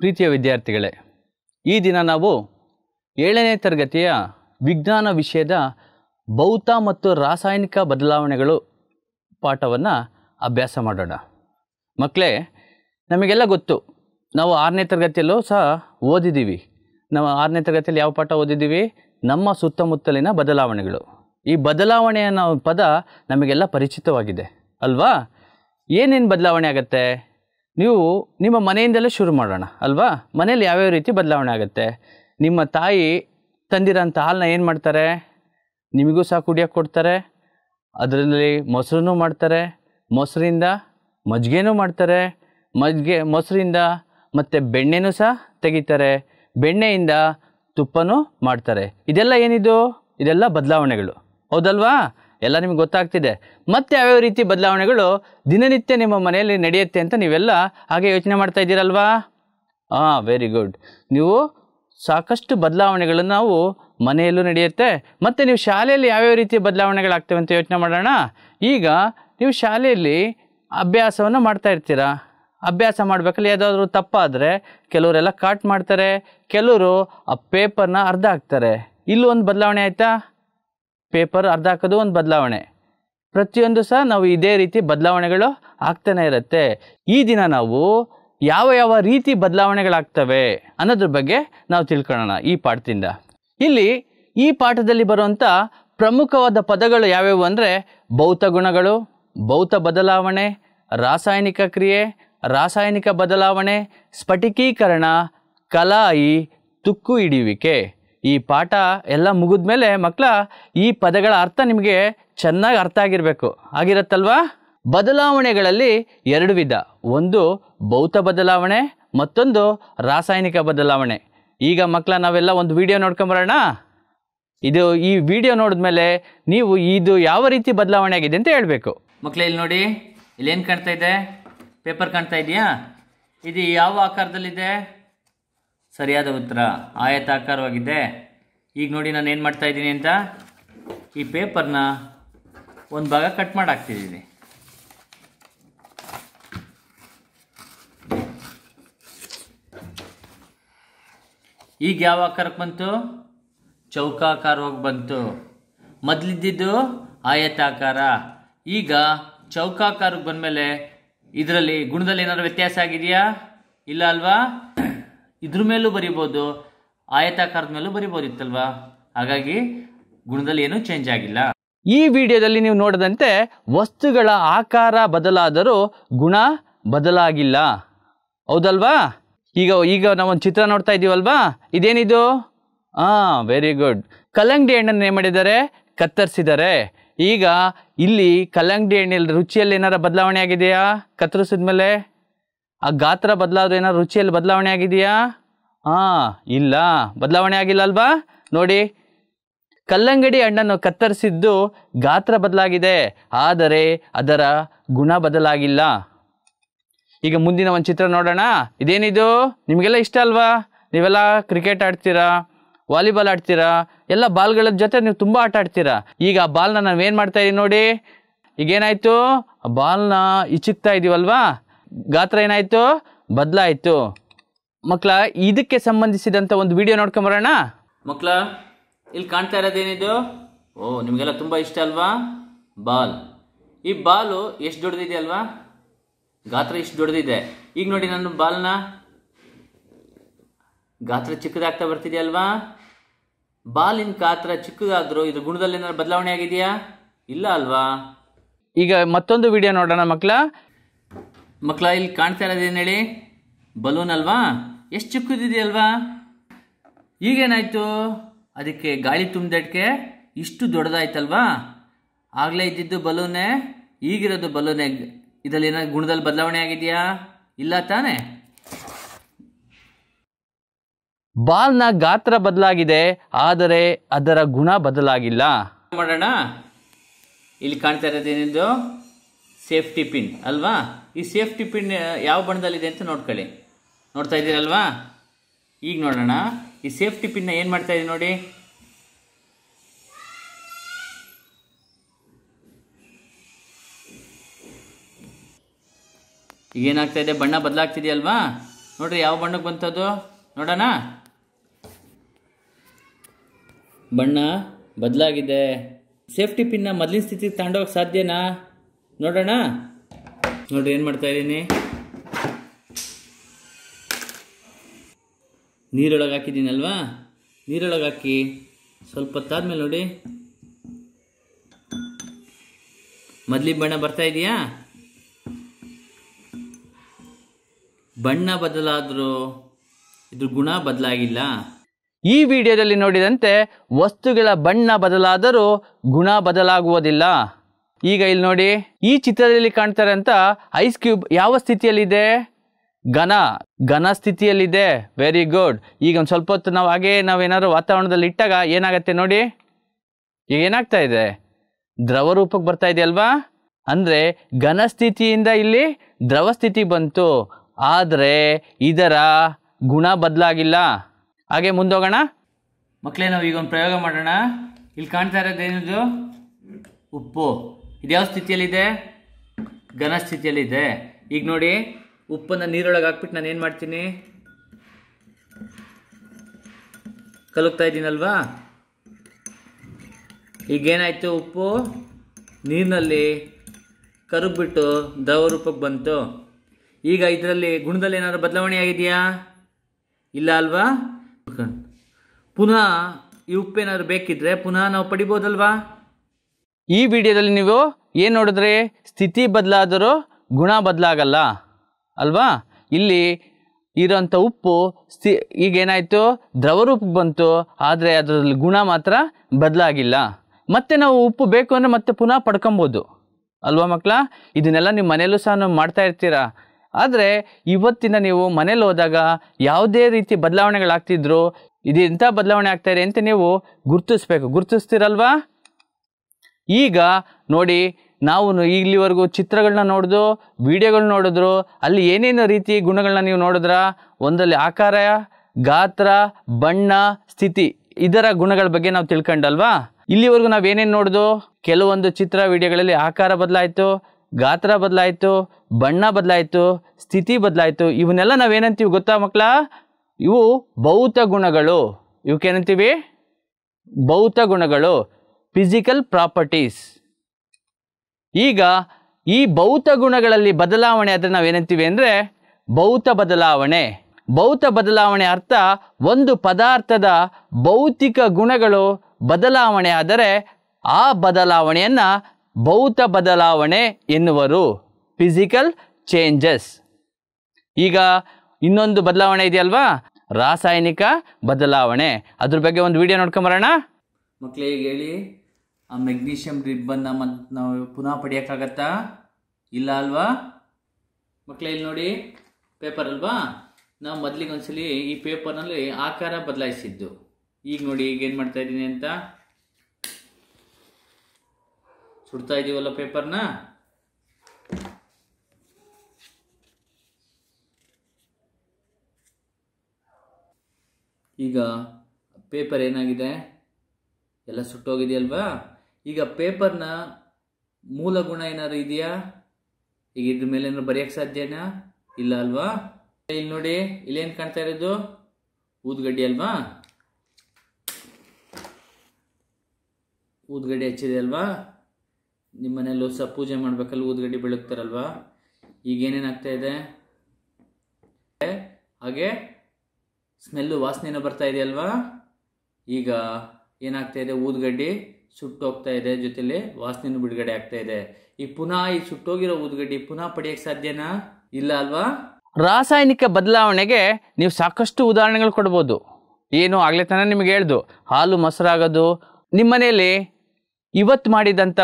ಪ್ರೀತಿಯ ವಿದ್ಯಾರ್ಥಿಗಳೇ ಈ ದಿನ ನಾವು ಏಳನೇ ತರಗತಿಯ ವಿಜ್ಞಾನ ವಿಷಯದ ಭೌತ ಮತ್ತು ರಾಸಾಯನಿಕ ಬದಲಾವಣೆಗಳು ಪಾಠವನ್ನು ಅಭ್ಯಾಸ ಮಾಡೋಣ ಮಕ್ಕಳೇ ನಮಗೆಲ್ಲ ಗೊತ್ತು ನಾವು ಆರನೇ ತರಗತಿಯಲ್ಲೂ ಸಹ ಓದಿದ್ದೀವಿ ನಾವು ಆರನೇ ತರಗತಿಯಲ್ಲಿ ಯಾವ ಪಾಠ ಓದಿದ್ದೀವಿ ನಮ್ಮ ಸುತ್ತಮುತ್ತಲಿನ ಬದಲಾವಣೆಗಳು ಈ ಬದಲಾವಣೆ ಅನ್ನೋ ಪದ ನಮಗೆಲ್ಲ ಪರಿಚಿತವಾಗಿದೆ ಅಲ್ವಾ ಏನೇನು ಬದಲಾವಣೆ ಆಗುತ್ತೆ ನೀವು ನಿಮ್ಮ ಮನೆಯಿಂದಲೇ ಶುರು ಮಾಡೋಣ ಅಲ್ವಾ ಮನೇಲಿ ಯಾವ್ಯಾವ ರೀತಿ ಬದಲಾವಣೆ ಆಗುತ್ತೆ ನಿಮ್ಮ ತಾಯಿ ತಂದಿರೋಂಥ ಹಾಲನ್ನ ಏನು ಮಾಡ್ತಾರೆ ನಿಮಗೂ ಸಹ ಕುಡಿಯೋಕ್ಕೆ ಕೊಡ್ತಾರೆ ಅದರಲ್ಲಿ ಮೊಸರನ್ನು ಮಾಡ್ತಾರೆ ಮೊಸರಿಂದ ಮಜ್ಜಿಗೆನೂ ಮಾಡ್ತಾರೆ ಮಜ್ಜಿಗೆ ಮೊಸರಿಂದ ಮತ್ತು ಬೆಣ್ಣೆನೂ ಸಹ ತೆಗಿತಾರೆ ಬೆಣ್ಣೆಯಿಂದ ತುಪ್ಪನೂ ಮಾಡ್ತಾರೆ ಇದೆಲ್ಲ ಏನಿದು ಇದೆಲ್ಲ ಬದಲಾವಣೆಗಳು ಹೌದಲ್ವಾ ಎಲ್ಲ ನಿಮ್ಗೆ ಗೊತ್ತಾಗ್ತಿದೆ ಮತ್ತೆ ಯಾವ್ಯಾವ ರೀತಿ ಬದಲಾವಣೆಗಳು ದಿನನಿತ್ಯ ನಿಮ್ಮ ಮನೆಯಲ್ಲಿ ನಡೆಯುತ್ತೆ ಅಂತ ನೀವೆಲ್ಲ ಹಾಗೆ ಯೋಚನೆ ಮಾಡ್ತಾ ಇದ್ದೀರಲ್ವಾ ಹಾಂ ವೆರಿ ಗುಡ್ ನೀವು ಸಾಕಷ್ಟು ಬದಲಾವಣೆಗಳನ್ನು ನಾವು ಮನೆಯಲ್ಲೂ ನಡೆಯುತ್ತೆ ಮತ್ತು ನೀವು ಶಾಲೆಯಲ್ಲಿ ಯಾವ್ಯಾವ ರೀತಿಯ ಬದಲಾವಣೆಗಳಾಗ್ತವೆ ಅಂತ ಯೋಚನೆ ಮಾಡೋಣ ಈಗ ನೀವು ಶಾಲೆಯಲ್ಲಿ ಅಭ್ಯಾಸವನ್ನು ಮಾಡ್ತಾ ಇರ್ತೀರಾ ಅಭ್ಯಾಸ ಮಾಡಬೇಕಲ್ಲಿ ಯಾವುದಾದ್ರೂ ತಪ್ಪಾದರೆ ಕೆಲವರೆಲ್ಲ ಕಾಟ್ ಮಾಡ್ತಾರೆ ಕೆಲವರು ಆ ಪೇಪರ್ನ ಅರ್ಧ ಹಾಕ್ತಾರೆ ಇಲ್ಲೂ ಒಂದು ಬದಲಾವಣೆ ಆಯಿತಾ ಪೇಪರ್ ಅರ್ಧ ಹಾಕೋದು ಒಂದು ಬದಲಾವಣೆ ಪ್ರತಿಯೊಂದು ಸಹ ನಾವು ಇದೇ ರೀತಿ ಬದಲಾವಣೆಗಳು ಆಗ್ತಾನೆ ಇರುತ್ತೆ ಈ ದಿನ ನಾವು ಯಾವ ಯಾವ ರೀತಿ ಬದಲಾವಣೆಗಳಾಗ್ತವೆ ಅನ್ನೋದ್ರ ಬಗ್ಗೆ ನಾವು ತಿಳ್ಕೊಳ್ಳೋಣ ಈ ಪಾಠದಿಂದ ಇಲ್ಲಿ ಈ ಪಾಠದಲ್ಲಿ ಬರುವಂಥ ಪ್ರಮುಖವಾದ ಪದಗಳು ಯಾವ್ಯಾವು ಅಂದರೆ ಭೌತ ಗುಣಗಳು ಭೌತ ಬದಲಾವಣೆ ರಾಸಾಯನಿಕ ಕ್ರಿಯೆ ರಾಸಾಯನಿಕ ಬದಲಾವಣೆ ಸ್ಫಟಿಕೀಕರಣ ಕಲಾಯಿ ತುಕ್ಕು ಹಿಡಿಯುವಿಕೆ ಈ ಪಾಠ ಎಲ್ಲ ಮುಗಿದ ಮೇಲೆ ಮಕ್ಕಳ ಈ ಪದಗಳ ಅರ್ಥ ನಿಮಗೆ ಚೆನ್ನಾಗಿ ಅರ್ಥ ಆಗಿರಬೇಕು ಆಗಿರತ್ತಲ್ವಾ ಬದಲಾವಣೆಗಳಲ್ಲಿ ಎರಡು ವಿಧ ಒಂದು ಭೌತ ಬದಲಾವಣೆ ಮತ್ತೊಂದು ರಾಸಾಯನಿಕ ಬದಲಾವಣೆ ಈಗ ಮಕ್ಕಳ ನಾವೆಲ್ಲ ಒಂದು ವಿಡಿಯೋ ನೋಡ್ಕೊಂಬರೋಣ ಇದು ಈ ವಿಡಿಯೋ ನೋಡಿದ್ಮೇಲೆ ನೀವು ಇದು ಯಾವ ರೀತಿ ಬದಲಾವಣೆ ಆಗಿದೆ ಅಂತ ಹೇಳಬೇಕು ಮಕ್ಕಳ ಇಲ್ಲಿ ನೋಡಿ ಇಲ್ಲೇನು ಕಾಣ್ತಾ ಇದೆ ಪೇಪರ್ ಕಾಣ್ತಾ ಇದೆಯಾ ಇದು ಯಾವ ಆಕಾರದಲ್ಲಿದೆ ಸರಿಯಾದ ಉತ್ತರ ಆಯತಾಕಾರವಾಗಿದೆ ಈಗ ನೋಡಿ ನಾನು ಏನು ಮಾಡ್ತಾ ಇದ್ದೀನಿ ಅಂತ ಈ ಪೇಪರ್ನ ಒಂದು ಭಾಗ ಕಟ್ ಮಾಡಿ ಈಗ ಯಾವ ಆಕಾರಕ್ಕೆ ಬಂತು ಚೌಕಾಕಾರವಾಗಿ ಬಂತು ಮೊದಲಿದ್ದಿದ್ದು ಆಯತಾಕಾರ ಈಗ ಚೌಕಾಕಾರಕ್ಕೆ ಬಂದಮೇಲೆ ಇದರಲ್ಲಿ ಗುಣದಲ್ಲಿ ಏನಾದ್ರು ವ್ಯತ್ಯಾಸ ಆಗಿದೆಯಾ ಇಲ್ಲ ಅಲ್ವಾ ಇದ್ರ ಮೇಲೂ ಬರಿಬೋದು ಆಯತಾಕಾರದ ಮೇಲೂ ಬರಿಬೋದಿತ್ತಲ್ವಾ ಹಾಗಾಗಿ ಗುಣದಲ್ಲಿ ಏನೂ ಚೇಂಜ್ ಆಗಿಲ್ಲ ಈ ವಿಡಿಯೋದಲ್ಲಿ ನೀವು ನೋಡದಂತೆ ವಸ್ತುಗಳ ಆಕಾರ ಬದಲಾದರೂ ಗುಣ ಬದಲಾಗಿಲ್ಲ ಹೌದಲ್ವಾ ಈಗ ಈಗ ನಾವೊಂದು ಚಿತ್ರ ನೋಡ್ತಾ ಇದ್ದೀವಲ್ವಾ ಇದೇನಿದು ಆ ವೆರಿ ಗುಡ್ ಕಲ್ಲಂಗಡಿ ಹಣ್ಣನ್ನು ಏನು ಮಾಡಿದ್ದಾರೆ ಕತ್ತರಿಸಿದ್ದಾರೆ ಈಗ ಇಲ್ಲಿ ಕಲ್ಲಂಗಡಿ ಹಣ್ಣಲ್ಲಿ ರುಚಿಯಲ್ಲಿ ಏನಾರ ಬದಲಾವಣೆ ಆಗಿದೆಯಾ ಕತ್ತರಿಸಿದ ಮೇಲೆ ಆ ಗಾತ್ರ ಬದಲಾದ್ರೆ ಏನಾದ್ರು ರುಚಿಯಲ್ಲಿ ಬದಲಾವಣೆ ಆಗಿದೆಯಾ ಹಾಂ ಇಲ್ಲ ಬದಲಾವಣೆ ಆಗಿಲ್ಲ ಅಲ್ವಾ ನೋಡಿ ಕಲ್ಲಂಗಡಿ ಹಣ್ಣನ್ನು ಕತ್ತರಿಸಿದ್ದು ಗಾತ್ರ ಬದಲಾಗಿದೆ ಆದರೆ ಅದರ ಗುಣ ಬದಲಾಗಿಲ್ಲ ಈಗ ಮುಂದಿನ ಒಂದು ಚಿತ್ರ ನೋಡೋಣ ಇದೇನಿದು ನಿಮಗೆಲ್ಲ ಇಷ್ಟ ಅಲ್ವಾ ನೀವೆಲ್ಲ ಕ್ರಿಕೆಟ್ ಆಡ್ತೀರಾ ವಾಲಿಬಾಲ್ ಆಡ್ತೀರಾ ಎಲ್ಲ ಬಾಲ್ಗಳ ಜೊತೆ ನೀವು ತುಂಬ ಆಟ ಆಡ್ತೀರಾ ಈಗ ಆ ಬಾಲ್ನ ನಾವೇನು ಮಾಡ್ತಾ ಇದ್ದೀನಿ ನೋಡಿ ಈಗೇನಾಯಿತು ಆ ಬಾಲ್ನ ಇಚ್ಚಿಕ್ತಾ ಇದ್ದೀವಲ್ವಾ ಗಾತ್ರ ಏನಾಯಿತು ಬದಲಾಯಿತು ಮಕ್ಳ ಇದಕ್ಕೆ ಸಂಬಂಧಿಸಿದಂಥ ಒಂದು ವಿಡಿಯೋ ನೋಡ್ಕೊಂಬರೋಣ ಮಕ್ಳ ಇಲ್ಲಿ ಕಾಣ್ತಾ ಇರೋದೇನಿದು ಓ ನಿಮಗೆಲ್ಲ ತುಂಬ ಇಷ್ಟ ಅಲ್ವಾ ಬಾಲ್ ಈ ಬಾಲು ಎಷ್ಟು ದೊಡ್ಡದಿದೆ ಅಲ್ವಾ ಗಾತ್ರ ಎಷ್ಟು ದೊಡ್ಡದಿದೆ ಈಗ ನೋಡಿ ನನ್ನ ಬಾಲ್ನ ಗಾತ್ರ ಚಿಕ್ಕದಾಗ್ತಾ ಅಲ್ವಾ ಬಾಲಿನ ಗಾತ್ರ ಚಿಕ್ಕದಾದ್ರೂ ಇದು ಗುಣದಲ್ಲಿ ಏನಾದ್ರು ಬದಲಾವಣೆ ಆಗಿದೆಯಾ ಇಲ್ಲ ಅಲ್ವಾ ಈಗ ಮತ್ತೊಂದು ವಿಡಿಯೋ ನೋಡೋಣ ಮಕ್ಳ ಮಕ್ಕಳ ಇಲ್ಲಿ ಕಾಣ್ತಾ ಇರೋದೇನು ಹೇಳಿ ಬಲೂನ್ ಅಲ್ವಾ ಎಷ್ಟು ಚಿಕ್ಕದಿದೆಯಲ್ವಾ ಈಗೇನಾಯಿತು ಅದಕ್ಕೆ ಗಾಳಿ ತುಂಬಿದಕ್ಕೆ ಇಷ್ಟು ದೊಡ್ಡದಾಯ್ತಲ್ವಾ ಆಗಲೇ ಇದ್ದಿದ್ದು ಬಲೂನೇ ಈಗಿರೋದು ಬಲೂನೇ ಇದರಲ್ಲಿ ಏನಾದ್ರು ಗುಣದಲ್ಲಿ ಬದಲಾವಣೆ ಆಗಿದೆಯಾ ಇಲ್ಲ ತಾನೇ ಬಾಲ್ನ ಗಾತ್ರ ಬದಲಾಗಿದೆ ಆದರೆ ಅದರ ಗುಣ ಬದಲಾಗಿಲ್ಲ ಮಾಡೋಣ ಇಲ್ಲಿ ಕಾಣ್ತಾ ಇರೋದೇನಿದ್ದು ಸೇಫ್ಟಿ ಪಿನ್ ಅಲ್ವಾ ಈ ಸೇಫ್ಟಿ ಪಿನ್ ಯಾವ ಬಣ್ಣದಲ್ಲಿದೆ ಅಂತ ನೋಡ್ಕೊಳ್ಳಿ ನೋಡ್ತಾ ಇದ್ದೀರಲ್ವಾ ಈಗ ನೋಡೋಣ ಈ ಸೇಫ್ಟಿ ಪಿನ್ನ ಏನು ಮಾಡ್ತಾ ಇದೆ ನೋಡಿ ಏನಾಗ್ತಾ ಇದೆ ಬಣ್ಣ ಬದಲಾಗ್ತಿದೆಯಲ್ವಾ ನೋಡ್ರಿ ಯಾವ ಬಣ್ಣಕ್ಕೆ ಬಂತದ್ದು ನೋಡೋಣ ಬಣ್ಣ ಬದಲಾಗಿದೆ ಸೇಫ್ಟಿ ಪಿನ್ನ ಮೊದಲಿನ ಸ್ಥಿತಿಗೆ ತಗೊಂಡೋಗಕ್ಕೆ ಸಾಧ್ಯನಾ ನೋಡೋಣ ನೋಡಿ ಏನು ಇದ್ದೀನಿ ನೀರೊಳಗೆ ಹಾಕಿದ್ದೀನಲ್ವಾ ನೀರೊಳಗೆ ಹಾಕಿ ಸ್ವಲ್ಪ ಹೊತ್ತಾದ್ಮೇಲೆ ನೋಡಿ ಮೊದಲಿ ಬಣ್ಣ ಬರ್ತಾ ಇದೆಯಾ ಬಣ್ಣ ಬದಲಾದರೂ ಇದ್ರ ಗುಣ ಬದಲಾಗಿಲ್ಲ ಈ ವಿಡಿಯೋದಲ್ಲಿ ನೋಡಿದಂತೆ ವಸ್ತುಗಳ ಬಣ್ಣ ಬದಲಾದರೂ ಗುಣ ಬದಲಾಗುವುದಿಲ್ಲ ಈಗ ಇಲ್ಲಿ ನೋಡಿ ಈ ಚಿತ್ರದಲ್ಲಿ ಕಾಣ್ತಾರೆ ಅಂತ ಐಸ್ ಕ್ಯೂಬ್ ಯಾವ ಸ್ಥಿತಿಯಲ್ಲಿದೆ ಘನ ಘನ ಸ್ಥಿತಿಯಲ್ಲಿದೆ ವೆರಿ ಗುಡ್ ಈಗ ಒಂದು ಸ್ವಲ್ಪ ಹೊತ್ತು ನಾವು ಹಾಗೆ ನಾವೇನಾದ್ರು ವಾತಾವರಣದಲ್ಲಿ ಇಟ್ಟಾಗ ಏನಾಗತ್ತೆ ನೋಡಿ ಈಗ ಏನಾಗ್ತಾ ಇದೆ ದ್ರವ ರೂಪಕ್ಕೆ ಬರ್ತಾ ಇದೆ ಅಲ್ವಾ ಅಂದರೆ ಘನ ಸ್ಥಿತಿಯಿಂದ ಇಲ್ಲಿ ದ್ರವ ಸ್ಥಿತಿ ಬಂತು ಆದರೆ ಇದರ ಗುಣ ಬದಲಾಗಿಲ್ಲ ಹಾಗೆ ಮುಂದೋಗೋಣ ಮಕ್ಕಳೇ ನಾವು ಈಗ ಒಂದು ಪ್ರಯೋಗ ಮಾಡೋಣ ಇಲ್ಲಿ ಕಾಣ್ತಾ ಇರೋದೇನಿದು ಉಪ್ಪು ಇದ್ಯಾವ ಸ್ಥಿತಿಯಲ್ಲಿದೆ ಘನ ಸ್ಥಿತಿಯಲ್ಲಿದೆ ಈಗ ನೋಡಿ ಉಪ್ಪನ್ನು ನೀರೊಳಗೆ ಹಾಕ್ಬಿಟ್ಟು ನಾನು ಏನು ಮಾಡ್ತೀನಿ ಕಲುಕ್ತಾ ಇದ್ದೀನಲ್ವಾ ಈಗೇನಾಯಿತು ಉಪ್ಪು ನೀರಿನಲ್ಲಿ ಕರುಗ್ಬಿಟ್ಟು ದ್ರವ ರೂಪಕ್ಕೆ ಬಂತು ಈಗ ಇದರಲ್ಲಿ ಗುಣದಲ್ಲಿ ಏನಾದರೂ ಬದಲಾವಣೆ ಆಗಿದೆಯಾ ಇಲ್ಲ ಅಲ್ವಾ ಪುನಃ ಈ ಉಪ್ಪೇನಾದ್ರು ಬೇಕಿದ್ರೆ ಪುನಃ ನಾವು ಪಡಿಬೋದಲ್ವಾ ಈ ವಿಡಿಯೋದಲ್ಲಿ ನೀವು ಏನು ನೋಡಿದ್ರೆ ಸ್ಥಿತಿ ಬದಲಾದರೂ ಗುಣ ಬದಲಾಗಲ್ಲ ಅಲ್ವಾ ಇಲ್ಲಿ ಇರೋಂಥ ಉಪ್ಪು ಸ್ಥಿ ಈಗೇನಾಯಿತು ದ್ರವ ರೂಪ ಬಂತು ಆದರೆ ಅದರಲ್ಲಿ ಗುಣ ಮಾತ್ರ ಬದಲಾಗಿಲ್ಲ ಮತ್ತೆ ನಾವು ಉಪ್ಪು ಬೇಕು ಅಂದರೆ ಮತ್ತೆ ಪುನಃ ಪಡ್ಕೊಬೋದು ಅಲ್ವಾ ಮಕ್ಕಳ ಇದನ್ನೆಲ್ಲ ನಿಮ್ಮ ಮನೆಯಲ್ಲೂ ಸಹ ಮಾಡ್ತಾ ಇರ್ತೀರಾ ಆದರೆ ಇವತ್ತಿನ ನೀವು ಮನೇಲಿ ಹೋದಾಗ ಯಾವುದೇ ರೀತಿ ಬದಲಾವಣೆಗಳಾಗ್ತಿದ್ರು ಇದು ಎಂಥ ಬದಲಾವಣೆ ಆಗ್ತಾಯಿದೆ ಅಂತ ನೀವು ಗುರ್ತಿಸ್ಬೇಕು ಗುರ್ತಿಸ್ತೀರಲ್ವಾ ಈಗ ನೋಡಿ ನಾವು ಇಲ್ಲಿವರೆಗೂ ಚಿತ್ರಗಳನ್ನ ನೋಡಿದ್ರು ವಿಡಿಯೋಗಳು ನೋಡಿದ್ರು ಅಲ್ಲಿ ಏನೇನು ರೀತಿ ಗುಣಗಳನ್ನ ನೀವು ನೋಡಿದ್ರ ಒಂದಲ್ಲಿ ಆಕಾರ ಗಾತ್ರ ಬಣ್ಣ ಸ್ಥಿತಿ ಇದರ ಗುಣಗಳ ಬಗ್ಗೆ ನಾವು ತಿಳ್ಕೊಂಡಲ್ವಾ ಇಲ್ಲಿವರೆಗೂ ನಾವು ಏನೇನು ನೋಡಿದ್ವು ಕೆಲವೊಂದು ಚಿತ್ರ ವಿಡಿಯೋಗಳಲ್ಲಿ ಆಕಾರ ಬದಲಾಯಿತು ಗಾತ್ರ ಬದಲಾಯಿತು ಬಣ್ಣ ಬದಲಾಯಿತು ಸ್ಥಿತಿ ಬದಲಾಯಿತು ಇವನ್ನೆಲ್ಲ ನಾವೇನಂತೀವಿ ಗೊತ್ತಾ ಮಕ್ಕಳ ಇವು ಭೌತ ಗುಣಗಳು ಇವಕ್ಕೇನಂತೀವಿ ಭೌತ ಗುಣಗಳು ಫಿಸಿಕಲ್ ಪ್ರಾಪರ್ಟೀಸ್ ಈಗ ಈ ಭೌತ ಗುಣಗಳಲ್ಲಿ ಬದಲಾವಣೆ ಆದರೆ ನಾವು ಏನಂತೀವಿ ಅಂದರೆ ಭೌತ ಬದಲಾವಣೆ ಭೌತ ಬದಲಾವಣೆ ಅರ್ಥ ಒಂದು ಪದಾರ್ಥದ ಭೌತಿಕ ಗುಣಗಳು ಬದಲಾವಣೆ ಆದರೆ ಆ ಬದಲಾವಣೆಯನ್ನು ಭೌತ ಬದಲಾವಣೆ ಎನ್ನುವರು ಫಿಸಿಕಲ್ ಚೇಂಜಸ್ ಈಗ ಇನ್ನೊಂದು ಬದಲಾವಣೆ ಇದೆಯಲ್ವಾ ರಾಸಾಯನಿಕ ಬದಲಾವಣೆ ಅದ್ರ ಬಗ್ಗೆ ಒಂದು ವಿಡಿಯೋ ನೋಡ್ಕೊಂಬರೋಣ ಮಕ್ಕಳಿಗೆ ಹೇಳಿ ಆ ಮೆಗ್ನೀಷಿಯಮ್ ರಿಬ್ಬನ್ನ ಮತ್ತು ನಾವು ಪುನಃ ಪಡೆಯೋಕ್ಕಾಗತ್ತಾ ಇಲ್ಲ ಅಲ್ವಾ ಮಕ್ಕಳೇ ಇಲ್ಲಿ ನೋಡಿ ಪೇಪರ್ ಅಲ್ವಾ ನಾವು ಮೊದಲಿಗೆ ಒಂದ್ಸಲಿ ಈ ಪೇಪರ್ನಲ್ಲಿ ಆಕಾರ ಬದಲಾಯಿಸಿದ್ದು ಈಗ ನೋಡಿ ಈಗ ಏನು ಮಾಡ್ತಾ ಇದ್ದೀನಿ ಅಂತ ಸುಡ್ತಾ ಇದ್ದೀವಲ್ಲ ಪೇಪರ್ನ ಈಗ ಪೇಪರ್ ಏನಾಗಿದೆ ಎಲ್ಲ ಸುಟ್ಟೋಗಿದೆಯಲ್ವಾ ಈಗ ಪೇಪರ್ನ ಮೂಲ ಗುಣ ಏನಾದ್ರು ಇದೆಯಾ ಈಗ ಇದ್ರ ಮೇಲೆ ಏನಾದ್ರು ಬರೆಯೋಕ್ಕೆ ಸಾಧ್ಯನಾ ಇಲ್ಲ ಅಲ್ವಾ ಇಲ್ಲಿ ನೋಡಿ ಇಲ್ಲೇನು ಕಾಣ್ತಾ ಇರೋದು ಊದ್ಗಡ್ಡಿ ಅಲ್ವಾ ಊದ್ಗಡ್ಡಿ ಹಚ್ಚಿದೆ ಅಲ್ವಾ ನಿಮ್ಮ ಮನೇಲಿ ಹೊಸ ಪೂಜೆ ಮಾಡ್ಬೇಕಲ್ಲ ಊದ್ಗಡ್ಡಿ ಬೆಳಗ್ತಾರಲ್ವಾ ಈಗ ಏನೇನಾಗ್ತಾ ಇದೆ ಹಾಗೆ ಸ್ಮೆಲ್ಲು ವಾಸನೆನ ಬರ್ತಾ ಇದೆಯಲ್ವಾ ಈಗ ಏನಾಗ್ತಾ ಇದೆ ಊದ್ಗಡ್ಡಿ ಸುಟ್ಟೋಗ್ತಾ ಇದೆ ಜೊತೆಲಿ ವಾಸನೆನೂ ಬಿಡುಗಡೆ ಆಗ್ತಾ ಇದೆ ಈ ಪುನಃ ಈ ಸುಟ್ಟೋಗಿರೋ ಊದ್ಗಡ್ಡಿ ಪುನಃ ಪಡೆಯಕ್ಕೆ ಸಾಧ್ಯನಾ ಇಲ್ಲ ಅಲ್ವಾ ರಾಸಾಯನಿಕ ಬದಲಾವಣೆಗೆ ನೀವು ಸಾಕಷ್ಟು ಉದಾಹರಣೆಗಳು ಕೊಡ್ಬೋದು ಏನು ಆಗಲೇ ತಾನೇ ನಿಮಗೆ ಹೇಳ್ದು ಹಾಲು ಮೊಸರಾಗೋದು ನಿಮ್ಮ ಮನೆಯಲ್ಲಿ ಇವತ್ತು ಮಾಡಿದಂಥ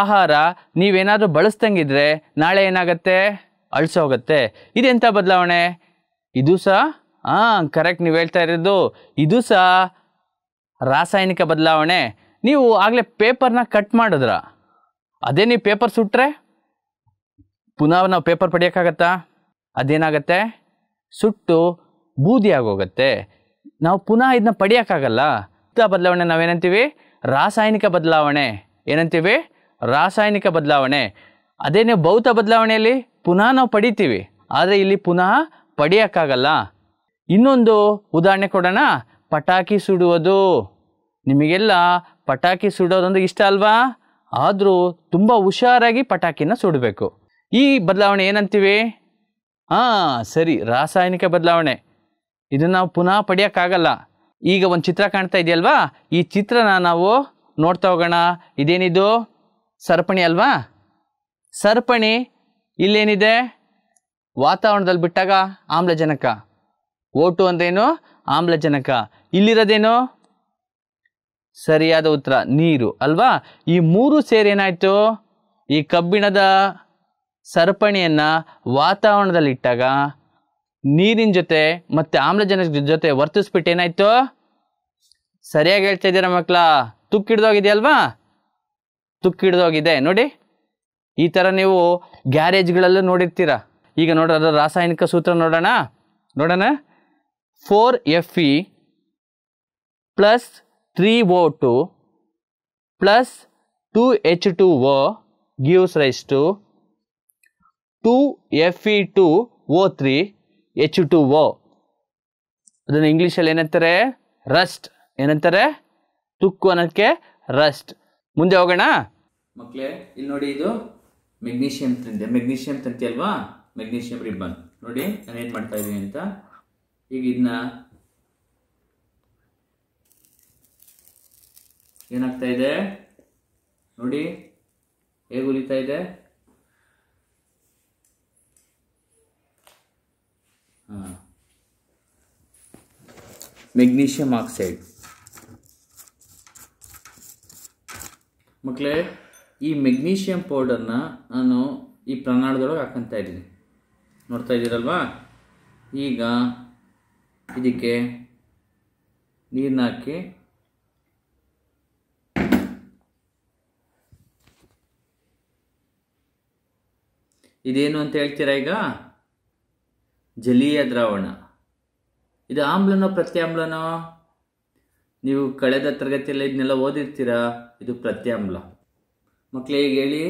ಆಹಾರ ನೀವೇನಾದರೂ ಬಳಸ್ದಂಗಿದ್ರೆ ನಾಳೆ ಏನಾಗುತ್ತೆ ಹೋಗುತ್ತೆ ಇದೆಂಥ ಬದಲಾವಣೆ ಇದು ಸಹ ಹಾಂ ಕರೆಕ್ಟ್ ನೀವು ಹೇಳ್ತಾ ಇರೋದು ಇದು ಸಹ ರಾಸಾಯನಿಕ ಬದಲಾವಣೆ ನೀವು ಆಗಲೇ ಪೇಪರ್ನ ಕಟ್ ಮಾಡಿದ್ರ ಅದೇ ನೀವು ಪೇಪರ್ ಸುಟ್ಟರೆ ಪುನಃ ನಾವು ಪೇಪರ್ ಪಡೆಯೋಕ್ಕಾಗತ್ತಾ ಅದೇನಾಗತ್ತೆ ಸುಟ್ಟು ಬೂದಿ ಆಗೋಗತ್ತೆ ನಾವು ಪುನಃ ಇದನ್ನ ಪಡೆಯೋಕ್ಕಾಗಲ್ಲ ಇಂಥ ಬದಲಾವಣೆ ನಾವೇನಂತೀವಿ ರಾಸಾಯನಿಕ ಬದಲಾವಣೆ ಏನಂತೀವಿ ರಾಸಾಯನಿಕ ಬದಲಾವಣೆ ಅದೇ ನೀವು ಭೌತ ಬದಲಾವಣೆಯಲ್ಲಿ ಪುನಃ ನಾವು ಪಡಿತೀವಿ ಆದರೆ ಇಲ್ಲಿ ಪುನಃ ಪಡೆಯೋಕ್ಕಾಗಲ್ಲ ಇನ್ನೊಂದು ಉದಾಹರಣೆ ಕೊಡೋಣ ಪಟಾಕಿ ಸುಡುವುದು ನಿಮಗೆಲ್ಲ ಪಟಾಕಿ ಸುಡೋದಂದ್ರೆ ಇಷ್ಟ ಅಲ್ವಾ ಆದರೂ ತುಂಬ ಹುಷಾರಾಗಿ ಪಟಾಕಿನ ಸುಡಬೇಕು ಈ ಬದಲಾವಣೆ ಏನಂತೀವಿ ಹಾಂ ಸರಿ ರಾಸಾಯನಿಕ ಬದಲಾವಣೆ ಇದನ್ನು ನಾವು ಪುನಃ ಪಡೆಯೋಕ್ಕಾಗಲ್ಲ ಈಗ ಒಂದು ಚಿತ್ರ ಕಾಣ್ತಾ ಇದೆಯಲ್ವಾ ಈ ಚಿತ್ರನ ನಾವು ನೋಡ್ತಾ ಹೋಗೋಣ ಇದೇನಿದು ಸರ್ಪಣಿ ಅಲ್ವಾ ಸರ್ಪಣಿ ಇಲ್ಲೇನಿದೆ ವಾತಾವರಣದಲ್ಲಿ ಬಿಟ್ಟಾಗ ಆಮ್ಲಜನಕ ಓಟು ಅಂದ್ರೇನು ಆಮ್ಲಜನಕ ಇಲ್ಲಿರೋದೇನು ಸರಿಯಾದ ಉತ್ತರ ನೀರು ಅಲ್ವಾ ಈ ಮೂರು ಸೇರಿ ಏನಾಯಿತು ಈ ಕಬ್ಬಿಣದ ಸರಪಣಿಯನ್ನು ವಾತಾವರಣದಲ್ಲಿಟ್ಟಾಗ ನೀರಿನ ಜೊತೆ ಮತ್ತು ಆಮ್ಲಜನಕ ಜೊತೆ ವರ್ತಿಸ್ಬಿಟ್ಟು ಏನಾಯಿತು ಸರಿಯಾಗಿ ಹೇಳ್ತಾ ಇದ್ದೀರಾ ಮಕ್ಕಳ ತುಕ್ಕಿಡ್ದೋಗಿದೆಯಲ್ವಾ ತುಕ್ಕಿಡ್ದೋಗಿದೆ ನೋಡಿ ಈ ಥರ ನೀವು ಗ್ಯಾರೇಜ್ಗಳಲ್ಲೂ ನೋಡಿರ್ತೀರ ಈಗ ನೋಡೋದು ರಾಸಾಯನಿಕ ಸೂತ್ರ ನೋಡೋಣ ನೋಡೋಣ 4 Fe plus 3 O2 plus 2 H2O gives rise to 2 Fe2 O3 H2O ಅದನ್ನು ಇಂಗ್ಲೀಷಲ್ಲಿ ಏನಂತಾರೆ ರಸ್ಟ್ ಏನಂತಾರೆ ತುಕ್ಕು ಅನ್ನೋಕ್ಕೆ ರಸ್ಟ್ ಮುಂದೆ ಹೋಗೋಣ ಮಕ್ಕಳೇ ಇಲ್ಲಿ ನೋಡಿ ಇದು ಮೆಗ್ನೀಷಿಯಂ ತಂತೆ ಮೆಗ್ನೀಷಿಯಂ ತಂತಿ ಅಲ್ವಾ ಮೆಗ್ನೀಷಿಯಂ ರಿಬ್ಬನ್ ನೋಡಿ ನಾನು ಏನು ಮಾಡ್ತಾ ಇದ್ದೀನಿ ಅಂತ ಈಗ ಇದನ್ನ ಏನಾಗ್ತಾ ಇದೆ ನೋಡಿ ಹೇಗೆ ಉರಿತಾ ಇದೆ ಮೆಗ್ನೀಷಿಯಂ ಆಕ್ಸೈಡ್ ಮಕ್ಕಳೇ ಈ ಮೆಗ್ನೀಷಿಯಂ ಪೌಡರ್ನ ನಾನು ಈ ಪ್ರಮಾಣದೊಳಗೆ ಹಾಕೊತಾ ಇದ್ದೀನಿ ನೋಡ್ತಾ ಇದ್ದೀರಲ್ವಾ ಈಗ ಇದಕ್ಕೆ ನೀರನ್ನ ಹಾಕಿ ಇದೇನು ಅಂತ ಹೇಳ್ತೀರಾ ಈಗ ಜಲೀಯ ದ್ರಾವಣ ಇದು ಆಮ್ಲನೋ ಪ್ರತ್ಯಾಮ್ಲನೋ ನೀವು ಕಳೆದ ತರಗತಿಯಲ್ಲಿ ಇದನ್ನೆಲ್ಲ ಓದಿರ್ತೀರಾ ಇದು ಪ್ರತ್ಯಾಮ್ಲ ಮಕ್ಕಳೇ ಈಗ ಹೇಳಿ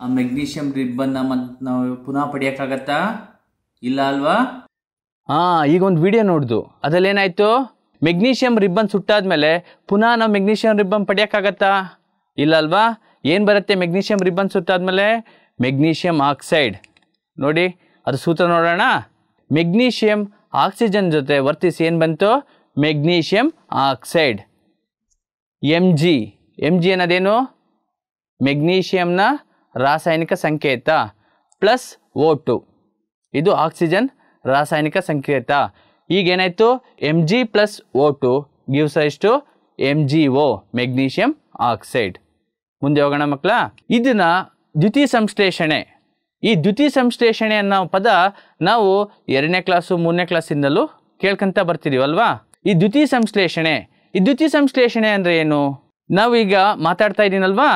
ಆ ಮೆಗ್ನೀಷಿಯಂ ರಿಬ್ಬನ್ನ ಮತ್ತು ನಾವು ಪುನಃ ಪಡೆಯೋಕ್ಕಾಗತ್ತಾ ಇಲ್ಲ ಅಲ್ವಾ ಹಾಂ ಈಗ ಒಂದು ವಿಡಿಯೋ ನೋಡ್ದು ಏನಾಯ್ತು ಮೆಗ್ನೀಷಿಯಮ್ ರಿಬ್ಬನ್ ಸುಟ್ಟಾದ್ಮೇಲೆ ಪುನಃ ನಾವು ಮೆಗ್ನೀಷಿಯಂ ರಿಬ್ಬನ್ ಪಡೆಯೋಕ್ಕಾಗತ್ತಾ ಇಲ್ಲ ಏನು ಬರುತ್ತೆ ಮೆಗ್ನೀಷಿಯಂ ರಿಬ್ಬನ್ ಸುಟ್ಟಾದ್ಮೇಲೆ ಮೆಗ್ನೀಷಿಯಮ್ ಆಕ್ಸೈಡ್ ನೋಡಿ ಅದು ಸೂತ್ರ ನೋಡೋಣ ಮೆಗ್ನೀಷಿಯಮ್ ಆಕ್ಸಿಜನ್ ಜೊತೆ ವರ್ತಿಸಿ ಏನು ಬಂತು magnesium oxide M G M G ಅನ್ನೋದೇನು ಮೆಗ್ನೀಷಿಯಮ್ನ ರಾಸಾಯನಿಕ ಸಂಕೇತ ಪ್ಲಸ್ ಓ ಟು ಇದು ಆಕ್ಸಿಜನ್ ರಾಸಾಯನಿಕ ಸಂಕೇತ ಈಗ ಈಗೇನಾಯಿತು M G plus O two gives ಎಷ್ಟು M G O magnesium oxide ಮುಂದೆ ಹೋಗೋಣ ಮಕ್ಕಳ ಇದನ್ನ ದ್ಯುತಿ ಸಂಶ್ಲೇಷಣೆ ಈ ದ್ಯುತಿ ಸಂಶ್ಲೇಷಣೆ ಅನ್ನೋ ಪದ ನಾವು ಎರಡನೇ ಕ್ಲಾಸು ಮೂರನೇ ಕ್ಲಾಸಿಂದಲೂ ಕೇಳ್ಕೊಂತ ಬರ್ತಿದೀವಲ್ವಾ ಈ ದ್ಯುತಿ ಸಂಶ್ಲೇಷಣೆ ಈ ದ್ಯುತಿ ಸಂಶ್ಲೇಷಣೆ ಅಂದರೆ ಏನು ನಾವೀಗ ಮಾತಾಡ್ತಾ ಇದ್ದೀನಲ್ವಾ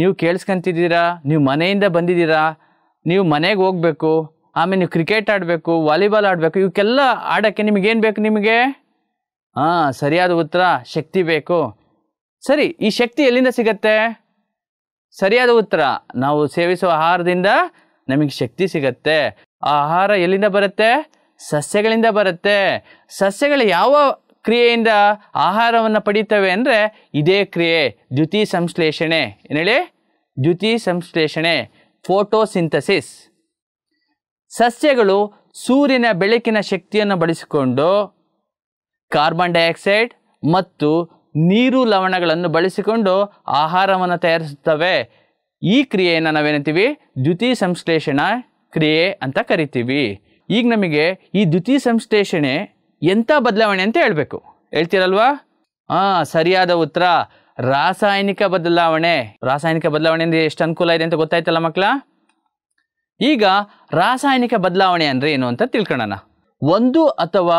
ನೀವು ಕೇಳಿಸ್ಕೊಂತಿದ್ದೀರಾ ನೀವು ಮನೆಯಿಂದ ಬಂದಿದ್ದೀರಾ ನೀವು ಮನೆಗೆ ಹೋಗಬೇಕು ಆಮೇಲೆ ನೀವು ಕ್ರಿಕೆಟ್ ಆಡಬೇಕು ವಾಲಿಬಾಲ್ ಆಡಬೇಕು ಇವಕ್ಕೆಲ್ಲ ಆಡೋಕ್ಕೆ ನಿಮಗೇನು ಬೇಕು ನಿಮಗೆ ಹಾಂ ಸರಿಯಾದ ಉತ್ತರ ಶಕ್ತಿ ಬೇಕು ಸರಿ ಈ ಶಕ್ತಿ ಎಲ್ಲಿಂದ ಸಿಗತ್ತೆ ಸರಿಯಾದ ಉತ್ತರ ನಾವು ಸೇವಿಸುವ ಆಹಾರದಿಂದ ನಮಗೆ ಶಕ್ತಿ ಸಿಗತ್ತೆ ಆಹಾರ ಎಲ್ಲಿಂದ ಬರುತ್ತೆ ಸಸ್ಯಗಳಿಂದ ಬರುತ್ತೆ ಸಸ್ಯಗಳು ಯಾವ ಕ್ರಿಯೆಯಿಂದ ಆಹಾರವನ್ನು ಪಡೀತವೆ ಅಂದರೆ ಇದೇ ಕ್ರಿಯೆ ದ್ಯುತಿ ಸಂಶ್ಲೇಷಣೆ ಹೇಳಿ ದ್ಯುತಿ ಸಂಶ್ಲೇಷಣೆ ಫೋಟೋಸಿಂಥಸಿಸ್ ಸಸ್ಯಗಳು ಸೂರ್ಯನ ಬೆಳಕಿನ ಶಕ್ತಿಯನ್ನು ಬಳಸಿಕೊಂಡು ಕಾರ್ಬನ್ ಡೈಆಕ್ಸೈಡ್ ಮತ್ತು ನೀರು ಲವಣಗಳನ್ನು ಬಳಸಿಕೊಂಡು ಆಹಾರವನ್ನು ತಯಾರಿಸುತ್ತವೆ ಈ ಕ್ರಿಯೆಯನ್ನು ನಾವೇನಂತೀವಿ ದ್ಯುತಿ ಸಂಶ್ಲೇಷಣಾ ಕ್ರಿಯೆ ಅಂತ ಕರಿತೀವಿ ಈಗ ನಮಗೆ ಈ ದ್ಯುತಿ ಸಂಶ್ಲೇಷಣೆ ಎಂಥ ಬದಲಾವಣೆ ಅಂತ ಹೇಳಬೇಕು ಹೇಳ್ತೀರಲ್ವಾ ಹಾಂ ಸರಿಯಾದ ಉತ್ತರ ರಾಸಾಯನಿಕ ಬದಲಾವಣೆ ರಾಸಾಯನಿಕ ಬದಲಾವಣೆಯಿಂದ ಎಷ್ಟು ಅನುಕೂಲ ಇದೆ ಅಂತ ಗೊತ್ತಾಯ್ತಲ್ಲ ಮಕ್ಕಳ ಈಗ ರಾಸಾಯನಿಕ ಬದಲಾವಣೆ ಅಂದರೆ ಏನು ಅಂತ ತಿಳ್ಕೊಳ್ಳೋಣ ಒಂದು ಅಥವಾ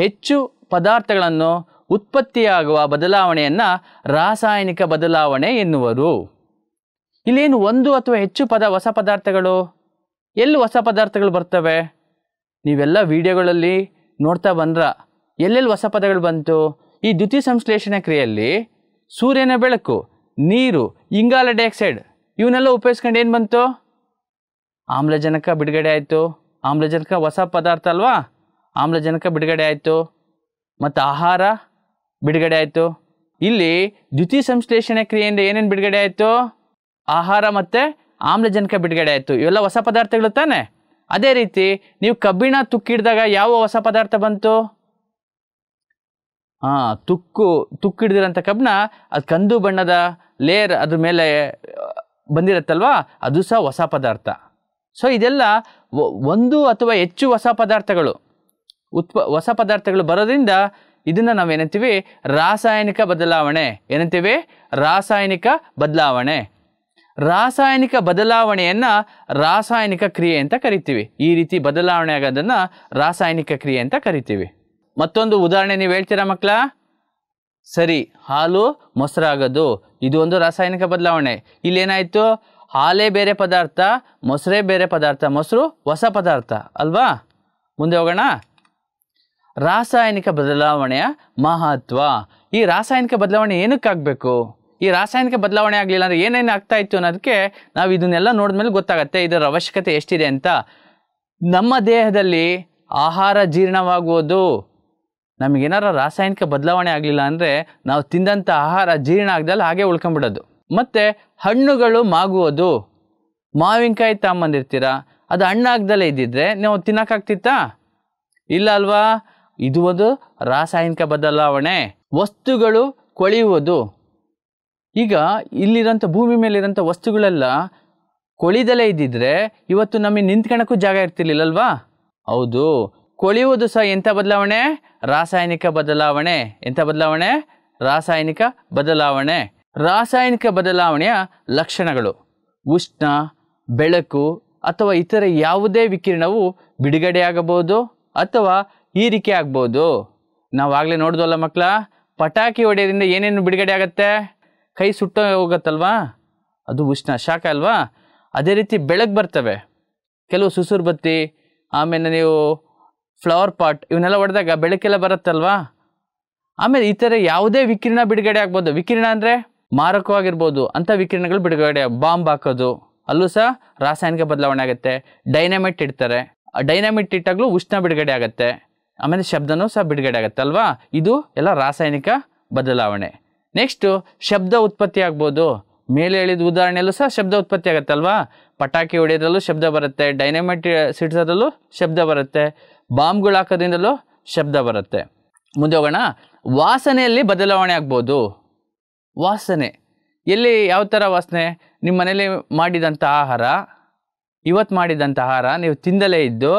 ಹೆಚ್ಚು ಪದಾರ್ಥಗಳನ್ನು ಉತ್ಪತ್ತಿಯಾಗುವ ಬದಲಾವಣೆಯನ್ನು ರಾಸಾಯನಿಕ ಬದಲಾವಣೆ ಎನ್ನುವರು ಇಲ್ಲೇನು ಒಂದು ಅಥವಾ ಹೆಚ್ಚು ಪದ ಹೊಸ ಪದಾರ್ಥಗಳು ಎಲ್ಲಿ ಹೊಸ ಪದಾರ್ಥಗಳು ಬರ್ತವೆ ನೀವೆಲ್ಲ ವಿಡಿಯೋಗಳಲ್ಲಿ ನೋಡ್ತಾ ಬಂದ್ರ ಎಲ್ಲೆಲ್ಲಿ ಹೊಸ ಪದಗಳು ಬಂತು ಈ ದ್ಯುತಿ ಸಂಶ್ಲೇಷಣೆ ಕ್ರಿಯೆಯಲ್ಲಿ ಸೂರ್ಯನ ಬೆಳಕು ನೀರು ಇಂಗಾಲ ಡೈಆಕ್ಸೈಡ್ ಇವನ್ನೆಲ್ಲ ಉಪಯೋಗಿಸ್ಕೊಂಡು ಏನು ಬಂತು ಆಮ್ಲಜನಕ ಬಿಡುಗಡೆ ಆಯಿತು ಆಮ್ಲಜನಕ ಹೊಸ ಪದಾರ್ಥ ಅಲ್ವಾ ಆಮ್ಲಜನಕ ಬಿಡುಗಡೆ ಆಯಿತು ಮತ್ತು ಆಹಾರ ಬಿಡುಗಡೆ ಆಯಿತು ಇಲ್ಲಿ ದ್ಯುತಿ ಸಂಶ್ಲೇಷಣೆ ಕ್ರಿಯೆಯಿಂದ ಏನೇನು ಬಿಡುಗಡೆ ಆಯಿತು ಆಹಾರ ಮತ್ತು ಆಮ್ಲಜನಕ ಬಿಡುಗಡೆ ಆಯಿತು ಇವೆಲ್ಲ ಹೊಸ ಪದಾರ್ಥಗಳು ತಾನೆ ಅದೇ ರೀತಿ ನೀವು ಕಬ್ಬಿಣ ತುಕ್ಕಿಡಿದಾಗ ಯಾವ ಹೊಸ ಪದಾರ್ಥ ಬಂತು ಹಾಂ ತುಕ್ಕು ತುಕ್ಕಿಡ್ದಿರೋಂಥ ಕಬ್ಬಿಣ ಅದು ಕಂದು ಬಣ್ಣದ ಲೇಯರ್ ಅದ್ರ ಮೇಲೆ ಬಂದಿರತ್ತಲ್ವಾ ಅದು ಸಹ ಹೊಸ ಪದಾರ್ಥ ಸೊ ಇದೆಲ್ಲ ಒಂದು ಅಥವಾ ಹೆಚ್ಚು ಹೊಸ ಪದಾರ್ಥಗಳು ಉತ್ಪ ಹೊಸ ಪದಾರ್ಥಗಳು ಬರೋದ್ರಿಂದ ಇದನ್ನು ನಾವು ಏನಂತೀವಿ ರಾಸಾಯನಿಕ ಬದಲಾವಣೆ ಏನಂತೀವಿ ರಾಸಾಯನಿಕ ಬದಲಾವಣೆ ರಾಸಾಯನಿಕ ಬದಲಾವಣೆಯನ್ನು ರಾಸಾಯನಿಕ ಕ್ರಿಯೆ ಅಂತ ಕರಿತೀವಿ ಈ ರೀತಿ ಬದಲಾವಣೆ ಆಗೋದನ್ನು ರಾಸಾಯನಿಕ ಕ್ರಿಯೆ ಅಂತ ಕರಿತೀವಿ ಮತ್ತೊಂದು ಉದಾಹರಣೆ ನೀವು ಹೇಳ್ತೀರಾ ಮಕ್ಕಳ ಸರಿ ಹಾಲು ಮೊಸರಾಗೋದು ಇದು ಒಂದು ರಾಸಾಯನಿಕ ಬದಲಾವಣೆ ಇಲ್ಲೇನಾಯಿತು ಹಾಲೇ ಬೇರೆ ಪದಾರ್ಥ ಮೊಸರೇ ಬೇರೆ ಪದಾರ್ಥ ಮೊಸರು ಹೊಸ ಪದಾರ್ಥ ಅಲ್ವಾ ಮುಂದೆ ಹೋಗೋಣ ರಾಸಾಯನಿಕ ಬದಲಾವಣೆಯ ಮಹತ್ವ ಈ ರಾಸಾಯನಿಕ ಬದಲಾವಣೆ ಏನಕ್ಕಾಗಬೇಕು ಈ ರಾಸಾಯನಿಕ ಬದಲಾವಣೆ ಆಗಲಿಲ್ಲ ಅಂದರೆ ಏನೇನು ಆಗ್ತಾ ಇತ್ತು ಅನ್ನೋದಕ್ಕೆ ನಾವು ಇದನ್ನೆಲ್ಲ ನೋಡಿದ್ಮೇಲೆ ಗೊತ್ತಾಗತ್ತೆ ಇದರ ಅವಶ್ಯಕತೆ ಎಷ್ಟಿದೆ ಅಂತ ನಮ್ಮ ದೇಹದಲ್ಲಿ ಆಹಾರ ಜೀರ್ಣವಾಗುವುದು ನಮಗೇನಾರ ರಾಸಾಯನಿಕ ಬದಲಾವಣೆ ಆಗಲಿಲ್ಲ ಅಂದರೆ ನಾವು ತಿಂದಂಥ ಆಹಾರ ಜೀರ್ಣ ಆಗ್ದಲ್ಲಿ ಹಾಗೆ ಉಳ್ಕೊಂಬಿಡೋದು ಮತ್ತು ಹಣ್ಣುಗಳು ಮಾಗುವುದು ಮಾವಿನಕಾಯಿ ತಗೊಂಬಂದಿರ್ತೀರ ಅದು ಹಣ್ಣಾಗ್ದಲೇ ಇದ್ದಿದ್ರೆ ನೀವು ತಿನ್ನೋಕ್ಕಾಗ್ತಿತ್ತಾ ಇಲ್ಲ ಅಲ್ವಾ ಇದು ಒಂದು ರಾಸಾಯನಿಕ ಬದಲಾವಣೆ ವಸ್ತುಗಳು ಕೊಳೆಯುವುದು ಈಗ ಇಲ್ಲಿರೋಂಥ ಭೂಮಿ ಮೇಲಿರೋಂಥ ವಸ್ತುಗಳೆಲ್ಲ ಕೊಳಿದಲೇ ಇದ್ದಿದ್ರೆ ಇವತ್ತು ನಮಗೆ ನಿಂತ್ಕೊಳಕ್ಕೂ ಜಾಗ ಇರ್ತಿರ್ಲಿಲ್ಲಲ್ವಾ ಹೌದು ಕೊಳೆಯುವುದು ಸಹ ಎಂಥ ಬದಲಾವಣೆ ರಾಸಾಯನಿಕ ಬದಲಾವಣೆ ಎಂಥ ಬದಲಾವಣೆ ರಾಸಾಯನಿಕ ಬದಲಾವಣೆ ರಾಸಾಯನಿಕ ಬದಲಾವಣೆಯ ಲಕ್ಷಣಗಳು ಉಷ್ಣ ಬೆಳಕು ಅಥವಾ ಇತರ ಯಾವುದೇ ವಿಕಿರಣವು ಬಿಡುಗಡೆಯಾಗಬಹುದು ಅಥವಾ ಹೀರಿಕೆ ಆಗ್ಬೋದು ನಾವಾಗಲೇ ನೋಡಿದ್ವಲ್ಲ ಮಕ್ಕಳ ಪಟಾಕಿ ಹೊಡೆಯೋದ್ರಿಂದ ಏನೇನು ಬಿಡುಗಡೆ ಆಗುತ್ತೆ ಕೈ ಸುಟ್ಟ ಹೋಗುತ್ತಲ್ವಾ ಅದು ಉಷ್ಣ ಶಾಖ ಅಲ್ವಾ ಅದೇ ರೀತಿ ಬೆಳಕು ಬರ್ತವೆ ಕೆಲವು ಸುಸುರು ಬತ್ತಿ ಆಮೇಲೆ ನೀವು ಫ್ಲವರ್ ಪಾಟ್ ಇವನ್ನೆಲ್ಲ ಹೊಡೆದಾಗ ಬೆಳಕೆಲ್ಲ ಬರುತ್ತಲ್ವಾ ಆಮೇಲೆ ಈ ಥರ ಯಾವುದೇ ವಿಕಿರಣ ಬಿಡುಗಡೆ ಆಗ್ಬೋದು ವಿಕಿರಣ ಅಂದರೆ ಮಾರಕವಾಗಿರ್ಬೋದು ಅಂಥ ವಿಕಿರಣಗಳು ಬಿಡುಗಡೆ ಬಾಂಬ್ ಹಾಕೋದು ಅಲ್ಲೂ ಸಹ ರಾಸಾಯನಿಕ ಬದಲಾವಣೆ ಆಗುತ್ತೆ ಡೈನಮೈಟ್ ಇಡ್ತಾರೆ ಡೈನಮಿಟ್ ಇಟ್ಟಾಗಲೂ ಉಷ್ಣ ಬಿಡುಗಡೆ ಆಗುತ್ತೆ ಆಮೇಲೆ ಶಬ್ದನೂ ಸಹ ಬಿಡುಗಡೆ ಆಗುತ್ತೆ ಅಲ್ವಾ ಇದು ಎಲ್ಲ ರಾಸಾಯನಿಕ ಬದಲಾವಣೆ ನೆಕ್ಸ್ಟು ಶಬ್ದ ಉತ್ಪತ್ತಿ ಆಗ್ಬೋದು ಮೇಲೆ ಹೇಳಿದ ಉದಾಹರಣೆಯಲ್ಲೂ ಸಹ ಶಬ್ದ ಉತ್ಪತ್ತಿ ಆಗುತ್ತಲ್ವಾ ಪಟಾಕಿ ಹೊಡೆಯೋದ್ರಲ್ಲೂ ಶಬ್ದ ಬರುತ್ತೆ ಡೈನಮೈಟ್ ಸಿಡಿಸೋದ್ರಲ್ಲೂ ಶಬ್ದ ಬರುತ್ತೆ ಬಾಂಬ್ಗಳು ಹಾಕೋದ್ರಿಂದಲೂ ಶಬ್ದ ಬರುತ್ತೆ ಮುಂದೆ ಹೋಗೋಣ ವಾಸನೆಯಲ್ಲಿ ಬದಲಾವಣೆ ಆಗ್ಬೋದು ವಾಸನೆ ಎಲ್ಲಿ ಯಾವ ಥರ ವಾಸನೆ ನಿಮ್ಮ ಮನೇಲಿ ಮಾಡಿದಂಥ ಆಹಾರ ಇವತ್ತು ಮಾಡಿದಂಥ ಆಹಾರ ನೀವು ತಿಂದಲೇ ಇದ್ದು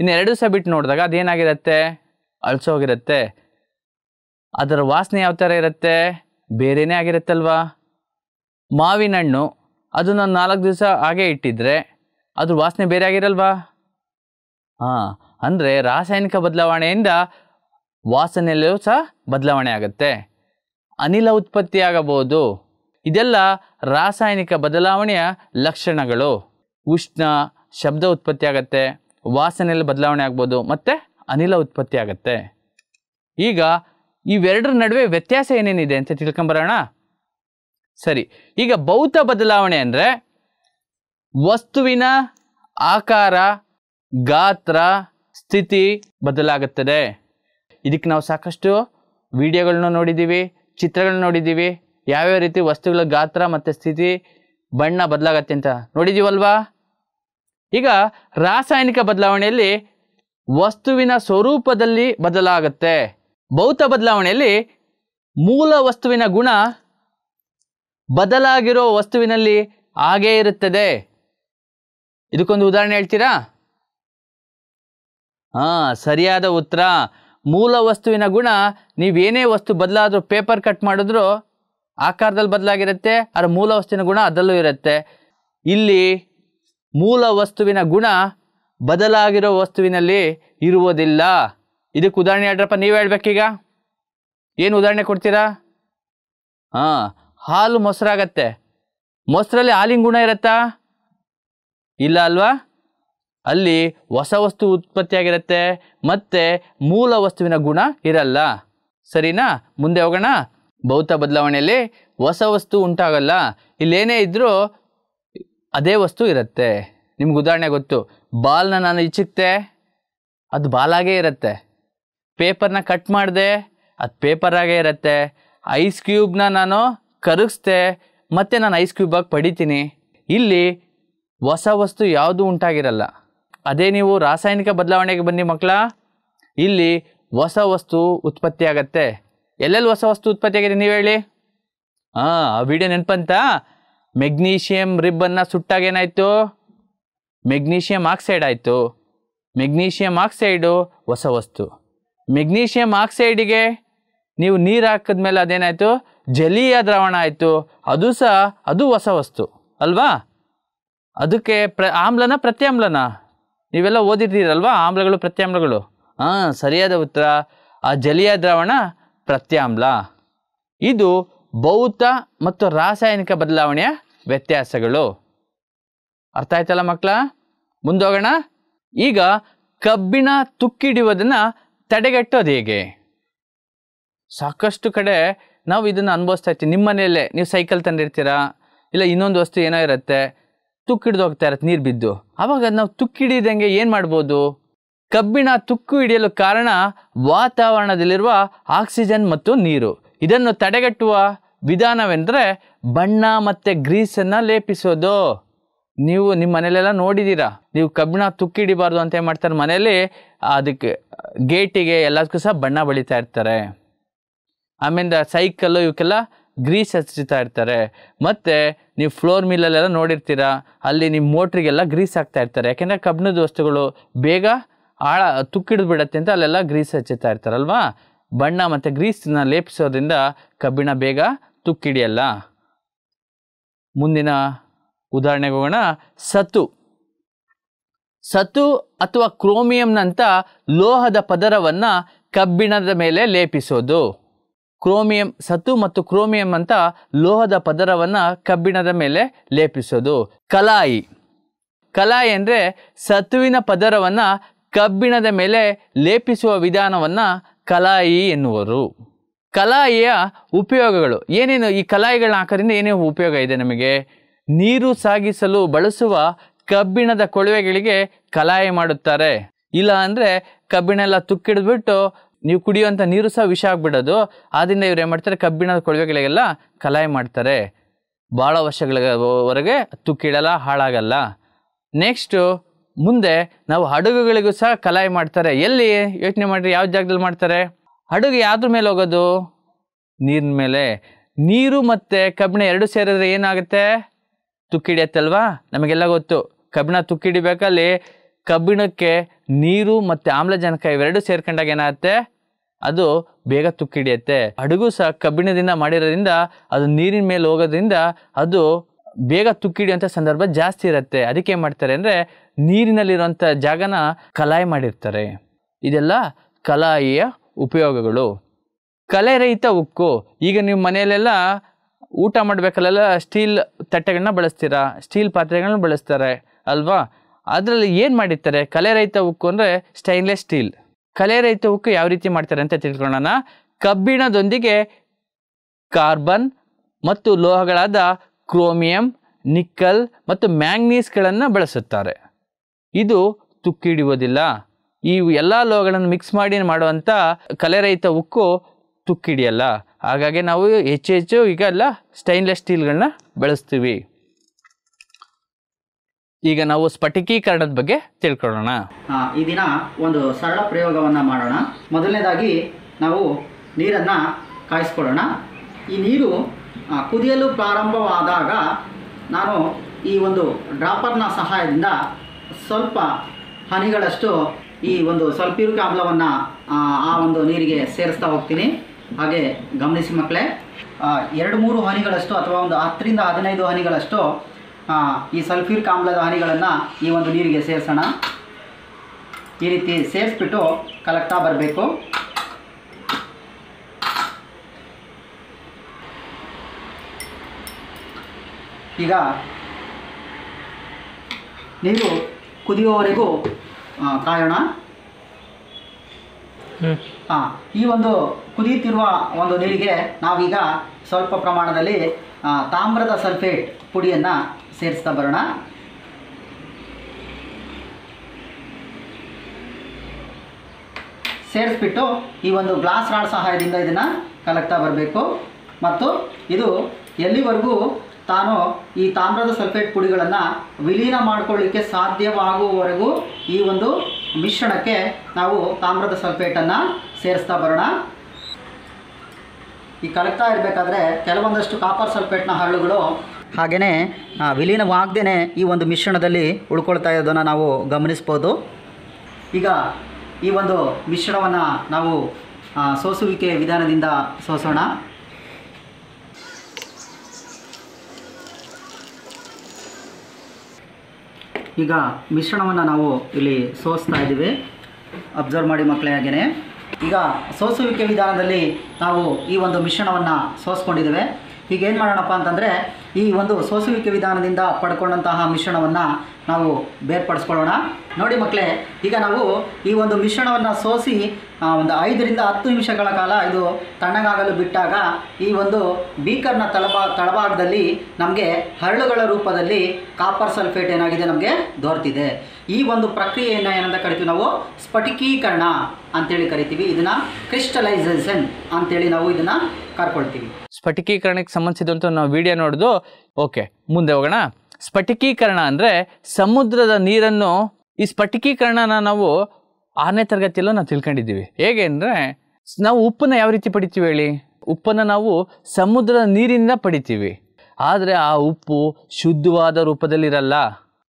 ಇನ್ನು ಎರಡು ದಿವಸ ಬಿಟ್ಟು ನೋಡಿದಾಗ ಅದೇನಾಗಿರುತ್ತೆ ಅಳಿಸೋಗಿರುತ್ತೆ ಅದರ ವಾಸನೆ ಯಾವ ಥರ ಇರುತ್ತೆ ಬೇರೆಯೇ ಆಗಿರುತ್ತಲ್ವಾ ಮಾವಿನ ಹಣ್ಣು ಅದನ್ನು ನಾಲ್ಕು ದಿವಸ ಹಾಗೆ ಇಟ್ಟಿದ್ರೆ ಅದ್ರ ವಾಸನೆ ಬೇರೆ ಆಗಿರಲ್ವಾ ಹಾಂ ಅಂದರೆ ರಾಸಾಯನಿಕ ಬದಲಾವಣೆಯಿಂದ ವಾಸನೆಯಲ್ಲೂ ಸಹ ಬದಲಾವಣೆ ಆಗುತ್ತೆ ಅನಿಲ ಉತ್ಪತ್ತಿಯಾಗಬಹುದು ಇದೆಲ್ಲ ರಾಸಾಯನಿಕ ಬದಲಾವಣೆಯ ಲಕ್ಷಣಗಳು ಉಷ್ಣ ಶಬ್ದ ಉತ್ಪತ್ತಿ ಆಗುತ್ತೆ ವಾಸನೆಯಲ್ಲಿ ಬದಲಾವಣೆ ಆಗ್ಬೋದು ಮತ್ತು ಅನಿಲ ಉತ್ಪತ್ತಿ ಆಗತ್ತೆ ಈಗ ಇವೆರಡರ ನಡುವೆ ವ್ಯತ್ಯಾಸ ಏನೇನಿದೆ ಅಂತ ತಿಳ್ಕೊಂಬರೋಣ ಸರಿ ಈಗ ಭೌತ ಬದಲಾವಣೆ ಅಂದರೆ ವಸ್ತುವಿನ ಆಕಾರ ಗಾತ್ರ ಸ್ಥಿತಿ ಬದಲಾಗುತ್ತದೆ ಇದಕ್ಕೆ ನಾವು ಸಾಕಷ್ಟು ವಿಡಿಯೋಗಳನ್ನ ನೋಡಿದ್ದೀವಿ ಚಿತ್ರಗಳನ್ನ ನೋಡಿದ್ದೀವಿ ಯಾವ್ಯಾವ ರೀತಿ ವಸ್ತುಗಳ ಗಾತ್ರ ಮತ್ತು ಸ್ಥಿತಿ ಬಣ್ಣ ಬದಲಾಗತ್ತೆ ಅಂತ ನೋಡಿದ್ದೀವಲ್ವಾ ಈಗ ರಾಸಾಯನಿಕ ಬದಲಾವಣೆಯಲ್ಲಿ ವಸ್ತುವಿನ ಸ್ವರೂಪದಲ್ಲಿ ಬದಲಾಗುತ್ತೆ ಭೌತ ಬದಲಾವಣೆಯಲ್ಲಿ ಮೂಲ ವಸ್ತುವಿನ ಗುಣ ಬದಲಾಗಿರೋ ವಸ್ತುವಿನಲ್ಲಿ ಹಾಗೇ ಇರುತ್ತದೆ ಇದಕ್ಕೊಂದು ಉದಾಹರಣೆ ಹೇಳ್ತೀರಾ ಹಾ ಸರಿಯಾದ ಉತ್ತರ ಮೂಲ ವಸ್ತುವಿನ ಗುಣ ನೀವೇನೇ ವಸ್ತು ಬದಲಾದರೂ ಪೇಪರ್ ಕಟ್ ಮಾಡಿದ್ರು ಆಕಾರದಲ್ಲಿ ಬದಲಾಗಿರುತ್ತೆ ಅದರ ಮೂಲ ವಸ್ತುವಿನ ಗುಣ ಅದರಲ್ಲೂ ಇರುತ್ತೆ ಇಲ್ಲಿ ಮೂಲ ವಸ್ತುವಿನ ಗುಣ ಬದಲಾಗಿರೋ ವಸ್ತುವಿನಲ್ಲಿ ಇರುವುದಿಲ್ಲ ಇದಕ್ಕೆ ಉದಾಹರಣೆ ಹೇಳ್ರಪ್ಪ ನೀವು ಹೇಳ್ಬೇಕೀಗ ಏನು ಉದಾಹರಣೆ ಕೊಡ್ತೀರಾ ಹಾಂ ಹಾಲು ಮೊಸರಾಗತ್ತೆ ಮೊಸರಲ್ಲಿ ಹಾಲಿನ ಗುಣ ಇರುತ್ತಾ ಇಲ್ಲ ಅಲ್ವಾ ಅಲ್ಲಿ ಹೊಸ ವಸ್ತು ಉತ್ಪತ್ತಿಯಾಗಿರುತ್ತೆ ಮತ್ತು ಮೂಲ ವಸ್ತುವಿನ ಗುಣ ಇರಲ್ಲ ಸರಿನಾ ಮುಂದೆ ಹೋಗೋಣ ಭೌತ ಬದಲಾವಣೆಯಲ್ಲಿ ಹೊಸ ವಸ್ತು ಉಂಟಾಗಲ್ಲ ಇಲ್ಲೇನೇ ಇದ್ದರೂ ಅದೇ ವಸ್ತು ಇರುತ್ತೆ ನಿಮ್ಗೆ ಉದಾಹರಣೆ ಗೊತ್ತು ಬಾಲ್ನ ನಾನು ಇಚ್ಚಿಕ್ತೆ ಅದು ಬಾಲಾಗೇ ಇರುತ್ತೆ ಪೇಪರ್ನ ಕಟ್ ಮಾಡಿದೆ ಅದು ಪೇಪರಾಗೇ ಇರುತ್ತೆ ಐಸ್ ಕ್ಯೂಬ್ನ ನಾನು ಕರಗಿಸ್ದೆ ಮತ್ತು ನಾನು ಐಸ್ ಕ್ಯೂಬಾಗಿ ಪಡಿತೀನಿ ಇಲ್ಲಿ ಹೊಸ ವಸ್ತು ಯಾವುದೂ ಉಂಟಾಗಿರಲ್ಲ ಅದೇ ನೀವು ರಾಸಾಯನಿಕ ಬದಲಾವಣೆಗೆ ಬನ್ನಿ ಮಕ್ಕಳ ಇಲ್ಲಿ ಹೊಸ ವಸ್ತು ಉತ್ಪತ್ತಿ ಆಗತ್ತೆ ಎಲ್ಲೆಲ್ಲಿ ಹೊಸ ವಸ್ತು ಉತ್ಪತ್ತಿ ಆಗಿದೆ ನೀವು ಹೇಳಿ ಹಾಂ ಆ ವಿಡಿಯೋ ನೆನಪಂತ ಮೆಗ್ನೀಷಿಯಂ ರಿಬ್ಬನ್ನು ಸುಟ್ಟಾಗ ಏನಾಯಿತು ಮೆಗ್ನೀಷಿಯಂ ಆಕ್ಸೈಡ್ ಆಯಿತು ಮೆಗ್ನೀಷಿಯಂ ಆಕ್ಸೈಡು ಹೊಸ ವಸ್ತು ಮೆಗ್ನೀಷಿಯಂ ಆಕ್ಸೈಡಿಗೆ ನೀವು ನೀರು ಹಾಕಿದ್ಮೇಲೆ ಅದೇನಾಯಿತು ಜಲೀಯ ದ್ರಾವಣ ಆಯಿತು ಅದು ಸಹ ಅದು ಹೊಸ ವಸ್ತು ಅಲ್ವಾ ಅದಕ್ಕೆ ಪ್ರ ಆಮ್ಲನ ಪ್ರತ್ಯಾಮ್ಲನ ನೀವೆಲ್ಲ ಓದಿರ್ತೀರಲ್ವಾ ಆಮ್ಲಗಳು ಪ್ರತ್ಯಾಮ್ಲಗಳು ಹಾಂ ಸರಿಯಾದ ಉತ್ತರ ಆ ಜಲೀಯ ದ್ರಾವಣ ಪ್ರತ್ಯಾಮ್ಲ ಇದು ಭೌತ ಮತ್ತು ರಾಸಾಯನಿಕ ಬದಲಾವಣೆಯ ವ್ಯತ್ಯಾಸಗಳು ಅರ್ಥ ಆಯ್ತಲ್ಲ ಮಕ್ಕಳ ಮುಂದೋಗೋಣ ಈಗ ಕಬ್ಬಿಣ ತುಕ್ಕಿಡಿಯುವುದನ್ನು ತಡೆಗಟ್ಟೋದು ಹೇಗೆ ಸಾಕಷ್ಟು ಕಡೆ ನಾವು ಇದನ್ನು ಅನುಭವಿಸ್ತಾ ಇರ್ತೀವಿ ನಿಮ್ಮ ಮನೆಯಲ್ಲೇ ನೀವು ಸೈಕಲ್ ತಂದಿರ್ತೀರಾ ಇಲ್ಲ ಇನ್ನೊಂದು ವಸ್ತು ಏನೋ ಇರುತ್ತೆ ತುಕ್ಕಿಡ್ದು ಹೋಗ್ತಾ ಇರತ್ತೆ ನೀರು ಬಿದ್ದು ಆವಾಗ ನಾವು ತುಕ್ಕಿಡಿದಂಗೆ ಏನು ಮಾಡ್ಬೋದು ಕಬ್ಬಿಣ ತುಕ್ಕು ಹಿಡಿಯಲು ಕಾರಣ ವಾತಾವರಣದಲ್ಲಿರುವ ಆಕ್ಸಿಜನ್ ಮತ್ತು ನೀರು ಇದನ್ನು ತಡೆಗಟ್ಟುವ ವಿಧಾನವೆಂದರೆ ಬಣ್ಣ ಮತ್ತು ಗ್ರೀಸನ್ನು ಲೇಪಿಸೋದು ನೀವು ನಿಮ್ಮ ಮನೇಲೆಲ್ಲ ನೋಡಿದ್ದೀರಾ ನೀವು ಕಬ್ಬಿಣ ತುಕ್ಕಿಡಿಬಾರ್ದು ಅಂತ ಏನು ಮಾಡ್ತಾರೆ ಮನೆಯಲ್ಲಿ ಅದಕ್ಕೆ ಗೇಟಿಗೆ ಎಲ್ಲದಕ್ಕೂ ಸಹ ಬಣ್ಣ ಬಳಿತಾ ಇರ್ತಾರೆ ಆಮೇಲೆ ಸೈಕಲ್ಲು ಇವಕ್ಕೆಲ್ಲ ಗ್ರೀಸ್ ಹಚ್ಚುತ್ತಾ ಇರ್ತಾರೆ ಮತ್ತು ನೀವು ಫ್ಲೋರ್ ಮಿಲ್ಲಲ್ಲೆಲ್ಲ ನೋಡಿರ್ತೀರ ಅಲ್ಲಿ ನಿಮ್ಮ ಮೋಟ್ರಿಗೆಲ್ಲ ಗ್ರೀಸ್ ಹಾಕ್ತಾ ಇರ್ತಾರೆ ಯಾಕೆಂದರೆ ಕಬ್ಬಿಣದ ವಸ್ತುಗಳು ಬೇಗ ಆಳ ತುಕ್ಕಿಡ್ದು ಅಂತ ಅಲ್ಲೆಲ್ಲ ಗ್ರೀಸ್ ಹಚ್ಚುತ್ತಾ ಇರ್ತಾರಲ್ವಾ ಬಣ್ಣ ಮತ್ತು ಗ್ರೀಸ್ನ ಲೇಪಿಸೋದ್ರಿಂದ ಕಬ್ಬಿಣ ಬೇಗ ತುಕ್ಕಿಡಿಯಲ್ಲ ಮುಂದಿನ ಉದಾಹರಣೆಗೆ ಹೋಗೋಣ ಸತು ಸತು ಅಥವಾ ಕ್ರೋಮಿಯಂನಂಥ ಲೋಹದ ಪದರವನ್ನು ಕಬ್ಬಿಣದ ಮೇಲೆ ಲೇಪಿಸೋದು ಕ್ರೋಮಿಯಂ ಸತು ಮತ್ತು ಕ್ರೋಮಿಯಂ ಅಂತ ಲೋಹದ ಪದರವನ್ನು ಕಬ್ಬಿಣದ ಮೇಲೆ ಲೇಪಿಸೋದು ಕಲಾಯಿ ಕಲಾಯಿ ಅಂದರೆ ಸತುವಿನ ಪದರವನ್ನು ಕಬ್ಬಿಣದ ಮೇಲೆ ಲೇಪಿಸುವ ವಿಧಾನವನ್ನು ಕಲಾಯಿ ಎನ್ನುವರು ಕಲಾಯಿಯ ಉಪಯೋಗಗಳು ಏನೇನು ಈ ಕಲಾಯಿಗಳನ್ನ ಹಾಕೋದ್ರಿಂದ ಏನೇನು ಉಪಯೋಗ ಇದೆ ನಮಗೆ ನೀರು ಸಾಗಿಸಲು ಬಳಸುವ ಕಬ್ಬಿಣದ ಕೊಳವೆಗಳಿಗೆ ಕಲಾಯಿ ಮಾಡುತ್ತಾರೆ ಇಲ್ಲ ಅಂದರೆ ಕಬ್ಬಿಣ ಎಲ್ಲ ತುಕ್ಕಿಡಿದ್ಬಿಟ್ಟು ನೀವು ಕುಡಿಯುವಂಥ ನೀರು ಸಹ ವಿಷ ಆಗಿಬಿಡೋದು ಆದ್ದರಿಂದ ಇವ್ರು ಏನು ಮಾಡ್ತಾರೆ ಕಬ್ಬಿಣದ ಕೊಳವೆಗಳಿಗೆಲ್ಲ ಕಲಾಯಿ ಮಾಡ್ತಾರೆ ಭಾಳ ವರ್ಷಗಳವರೆಗೆ ತುಕ್ಕಿಡಲ್ಲ ಹಾಳಾಗಲ್ಲ ನೆಕ್ಸ್ಟು ಮುಂದೆ ನಾವು ಹಡಗುಗಳಿಗೂ ಸಹ ಕಲಾಯಿ ಮಾಡ್ತಾರೆ ಎಲ್ಲಿ ಯೋಚನೆ ಮಾಡಿರಿ ಯಾವ ಜಾಗದಲ್ಲಿ ಮಾಡ್ತಾರೆ ಹಡಗು ಯಾವ್ದ್ರ ಮೇಲೆ ಹೋಗೋದು ನೀರಿನ ಮೇಲೆ ನೀರು ಮತ್ತು ಕಬ್ಬಿಣ ಎರಡು ಸೇರಿದ್ರೆ ಏನಾಗುತ್ತೆ ತುಕ್ಕಿಡಿಯತ್ತಲ್ವಾ ನಮಗೆಲ್ಲ ಗೊತ್ತು ಕಬ್ಬಿಣ ತುಕ್ಕಿಡಿಬೇಕಲ್ಲಿ ಕಬ್ಬಿಣಕ್ಕೆ ನೀರು ಮತ್ತು ಆಮ್ಲಜನಕ ಇವೆರಡೂ ಸೇರ್ಕೊಂಡಾಗ ಏನಾಗುತ್ತೆ ಅದು ಬೇಗ ತುಕ್ಕಿಡಿಯುತ್ತೆ ಅಡುಗು ಸಹ ಕಬ್ಬಿಣದಿಂದ ಮಾಡಿರೋದ್ರಿಂದ ಅದು ನೀರಿನ ಮೇಲೆ ಹೋಗೋದ್ರಿಂದ ಅದು ಬೇಗ ತುಕ್ಕಿಡಿಯುವಂಥ ಸಂದರ್ಭ ಜಾಸ್ತಿ ಇರುತ್ತೆ ಅದಕ್ಕೆ ಏನು ಮಾಡ್ತಾರೆ ಅಂದರೆ ನೀರಿನಲ್ಲಿರುವಂಥ ಜಾಗನ ಕಲಾಯಿ ಮಾಡಿರ್ತಾರೆ ಇದೆಲ್ಲ ಕಲಾಯಿಯ ಉಪಯೋಗಗಳು ಕಲೆ ರಹಿತ ಉಕ್ಕು ಈಗ ನೀವು ಮನೆಯಲ್ಲೆಲ್ಲ ಊಟ ಮಾಡಬೇಕಲ್ಲೆಲ್ಲ ಸ್ಟೀಲ್ ತಟ್ಟೆಗಳನ್ನ ಬಳಸ್ತೀರಾ ಸ್ಟೀಲ್ ಪಾತ್ರೆಗಳನ್ನ ಬಳಸ್ತಾರೆ ಅಲ್ವಾ ಅದರಲ್ಲಿ ಏನು ಮಾಡಿರ್ತಾರೆ ಕಲೆ ರಹಿತ ಉಕ್ಕು ಅಂದರೆ ಸ್ಟೈನ್ಲೆಸ್ ಸ್ಟೀಲ್ ಕಲೆ ರಹಿತ ಉಕ್ಕು ಯಾವ ರೀತಿ ಮಾಡ್ತಾರೆ ಅಂತ ತಿಳ್ಕೊಳ್ಳೋಣ ಕಬ್ಬಿಣದೊಂದಿಗೆ ಕಾರ್ಬನ್ ಮತ್ತು ಲೋಹಗಳಾದ ಕ್ರೋಮಿಯಂ ನಿಕ್ಕಲ್ ಮತ್ತು ಮ್ಯಾಂಗ್ನೀಸ್ಗಳನ್ನು ಬಳಸುತ್ತಾರೆ ಇದು ತುಕ್ಕಿಡಿಯೋದಿಲ್ಲ ಈ ಎಲ್ಲ ಲೋಹಗಳನ್ನು ಮಿಕ್ಸ್ ಮಾಡಿ ಮಾಡುವಂಥ ಕಲೆರಹಿತ ಉಕ್ಕು ತುಕ್ಕಿಡಿಯಲ್ಲ ಹಾಗಾಗಿ ನಾವು ಹೆಚ್ಚು ಹೆಚ್ಚು ಈಗ ಎಲ್ಲ ಸ್ಟೈನ್ಲೆಸ್ ಸ್ಟೀಲ್ಗಳನ್ನ ಬಳಸ್ತೀವಿ ಈಗ ನಾವು ಸ್ಫಟಿಕೀಕರಣದ ಬಗ್ಗೆ ತಿಳ್ಕೊಳ್ಳೋಣ ಈ ದಿನ ಒಂದು ಸರಳ ಪ್ರಯೋಗವನ್ನು ಮಾಡೋಣ ಮೊದಲನೇದಾಗಿ ನಾವು ನೀರನ್ನು ಕಾಯಿಸ್ಕೊಳ್ಳೋಣ ಈ ನೀರು ಕುದಿಯಲು ಪ್ರಾರಂಭವಾದಾಗ ನಾನು ಈ ಒಂದು ಡ್ರಾಪರ್ನ ಸಹಾಯದಿಂದ ಸ್ವಲ್ಪ ಹನಿಗಳಷ್ಟು ಈ ಒಂದು ಸಲ್ಫ್ಯೂರಿಕ್ ಆಮ್ಲವನ್ನು ಆ ಒಂದು ನೀರಿಗೆ ಸೇರಿಸ್ತಾ ಹೋಗ್ತೀನಿ ಹಾಗೆ ಗಮನಿಸಿ ಮಕ್ಕಳೇ ಎರಡು ಮೂರು ಹನಿಗಳಷ್ಟು ಅಥವಾ ಒಂದು ಹತ್ತರಿಂದ ಹದಿನೈದು ಹನಿಗಳಷ್ಟು ಈ ಸಲ್ಫ್ಯೂರಿಕ್ ಆಮ್ಲದ ಹನಿಗಳನ್ನು ಈ ಒಂದು ನೀರಿಗೆ ಸೇರಿಸೋಣ ಈ ರೀತಿ ಸೇರಿಸ್ಬಿಟ್ಟು ಕಲೆಕ್ಟಾ ಬರಬೇಕು ಈಗ ನೀರು ಕುದಿಯುವವರೆಗೂ ಕಾಯೋಣ ಹಾಂ ಈ ಒಂದು ಕುದಿಯುತ್ತಿರುವ ಒಂದು ನೀರಿಗೆ ನಾವೀಗ ಸ್ವಲ್ಪ ಪ್ರಮಾಣದಲ್ಲಿ ತಾಮ್ರದ ಸಲ್ಫೇಟ್ ಪುಡಿಯನ್ನು ಸೇರಿಸ್ತಾ ಬರೋಣ ಸೇರಿಸ್ಬಿಟ್ಟು ಈ ಒಂದು ಗ್ಲಾಸ್ ರಾಡ್ ಸಹಾಯದಿಂದ ಇದನ್ನು ಕಲಕ್ತಾ ಬರಬೇಕು ಮತ್ತು ಇದು ಎಲ್ಲಿವರೆಗೂ ತಾನು ಈ ತಾಮ್ರದ ಸಲ್ಫೇಟ್ ಪುಡಿಗಳನ್ನು ವಿಲೀನ ಮಾಡಿಕೊಳ್ಳಿಕ್ಕೆ ಸಾಧ್ಯವಾಗುವವರೆಗೂ ಈ ಒಂದು ಮಿಶ್ರಣಕ್ಕೆ ನಾವು ತಾಮ್ರದ ಸಲ್ಫೇಟನ್ನು ಸೇರಿಸ್ತಾ ಬರೋಣ ಈ ಕಲಕ್ತಾ ಇರಬೇಕಾದ್ರೆ ಕೆಲವೊಂದಷ್ಟು ಕಾಪರ್ ಸಲ್ಫೇಟ್ನ ಹರಳುಗಳು ಹಾಗೆಯೇ ವಿಲೀನವಾಗ್ದೇ ಈ ಒಂದು ಮಿಶ್ರಣದಲ್ಲಿ ಉಳ್ಕೊಳ್ತಾ ಇರೋದನ್ನು ನಾವು ಗಮನಿಸ್ಬೋದು ಈಗ ಈ ಒಂದು ಮಿಶ್ರಣವನ್ನು ನಾವು ಸೋಸುವಿಕೆ ವಿಧಾನದಿಂದ ಸೋಸೋಣ ಈಗ ಮಿಶ್ರಣವನ್ನು ನಾವು ಇಲ್ಲಿ ಸೋಸ್ತಾ ಇದ್ದೀವಿ ಅಬ್ಸರ್ವ್ ಮಾಡಿ ಮಕ್ಕಳೇ ಹಾಗೆಯೇ ಈಗ ಸೋಸುವಿಕೆ ವಿಧಾನದಲ್ಲಿ ನಾವು ಈ ಒಂದು ಮಿಶ್ರಣವನ್ನು ಸೋಸ್ಕೊಂಡಿದ್ದೇವೆ ಈಗ ಏನು ಮಾಡೋಣಪ್ಪ ಅಂತಂದರೆ ಈ ಒಂದು ಸೋಸುವಿಕೆ ವಿಧಾನದಿಂದ ಪಡ್ಕೊಂಡಂತಹ ಮಿಶ್ರಣವನ್ನು ನಾವು ಬೇರ್ಪಡಿಸ್ಕೊಳ್ಳೋಣ ನೋಡಿ ಮಕ್ಕಳೇ ಈಗ ನಾವು ಈ ಒಂದು ಮಿಶ್ರಣವನ್ನು ಸೋಸಿ ಒಂದು ಐದರಿಂದ ಹತ್ತು ನಿಮಿಷಗಳ ಕಾಲ ಇದು ತಣ್ಣಗಾಗಲು ಬಿಟ್ಟಾಗ ಈ ಒಂದು ಬೀಕರ್ನ ತಳಭಾ ತಳಭಾಗದಲ್ಲಿ ನಮಗೆ ಹರಳುಗಳ ರೂಪದಲ್ಲಿ ಕಾಪರ್ ಸಲ್ಫೇಟ್ ಏನಾಗಿದೆ ನಮಗೆ ದೊರೆತಿದೆ ಈ ಒಂದು ಪ್ರಕ್ರಿಯೆಯನ್ನು ಏನಂತ ಕರಿತೀವಿ ನಾವು ಸ್ಫಟಿಕೀಕರಣ ಅಂತೇಳಿ ಕರಿತೀವಿ ಇದನ್ನು ಕ್ರಿಸ್ಟಲೈಸೇಷನ್ ಅಂತೇಳಿ ನಾವು ಇದನ್ನು ಕರ್ಕೊಳ್ತೀವಿ ಸ್ಫಟಿಕೀಕರಣಕ್ಕೆ ಸಂಬಂಧಿಸಿದಂಥ ನಾವು ವಿಡಿಯೋ ನೋಡೋದು ಓಕೆ ಮುಂದೆ ಹೋಗೋಣ ಸ್ಫಟಿಕೀಕರಣ ಅಂದರೆ ಸಮುದ್ರದ ನೀರನ್ನು ಈ ಸ್ಫಟಿಕೀಕರಣನ ನಾವು ಆರನೇ ತರಗತಿಯಲ್ಲೂ ನಾವು ತಿಳ್ಕೊಂಡಿದ್ದೀವಿ ಹೇಗೆ ಅಂದರೆ ನಾವು ಉಪ್ಪನ್ನು ಯಾವ ರೀತಿ ಪಡಿತೀವಿ ಹೇಳಿ ಉಪ್ಪನ್ನು ನಾವು ಸಮುದ್ರದ ನೀರಿಂದ ಪಡಿತೀವಿ ಆದರೆ ಆ ಉಪ್ಪು ಶುದ್ಧವಾದ ರೂಪದಲ್ಲಿರಲ್ಲ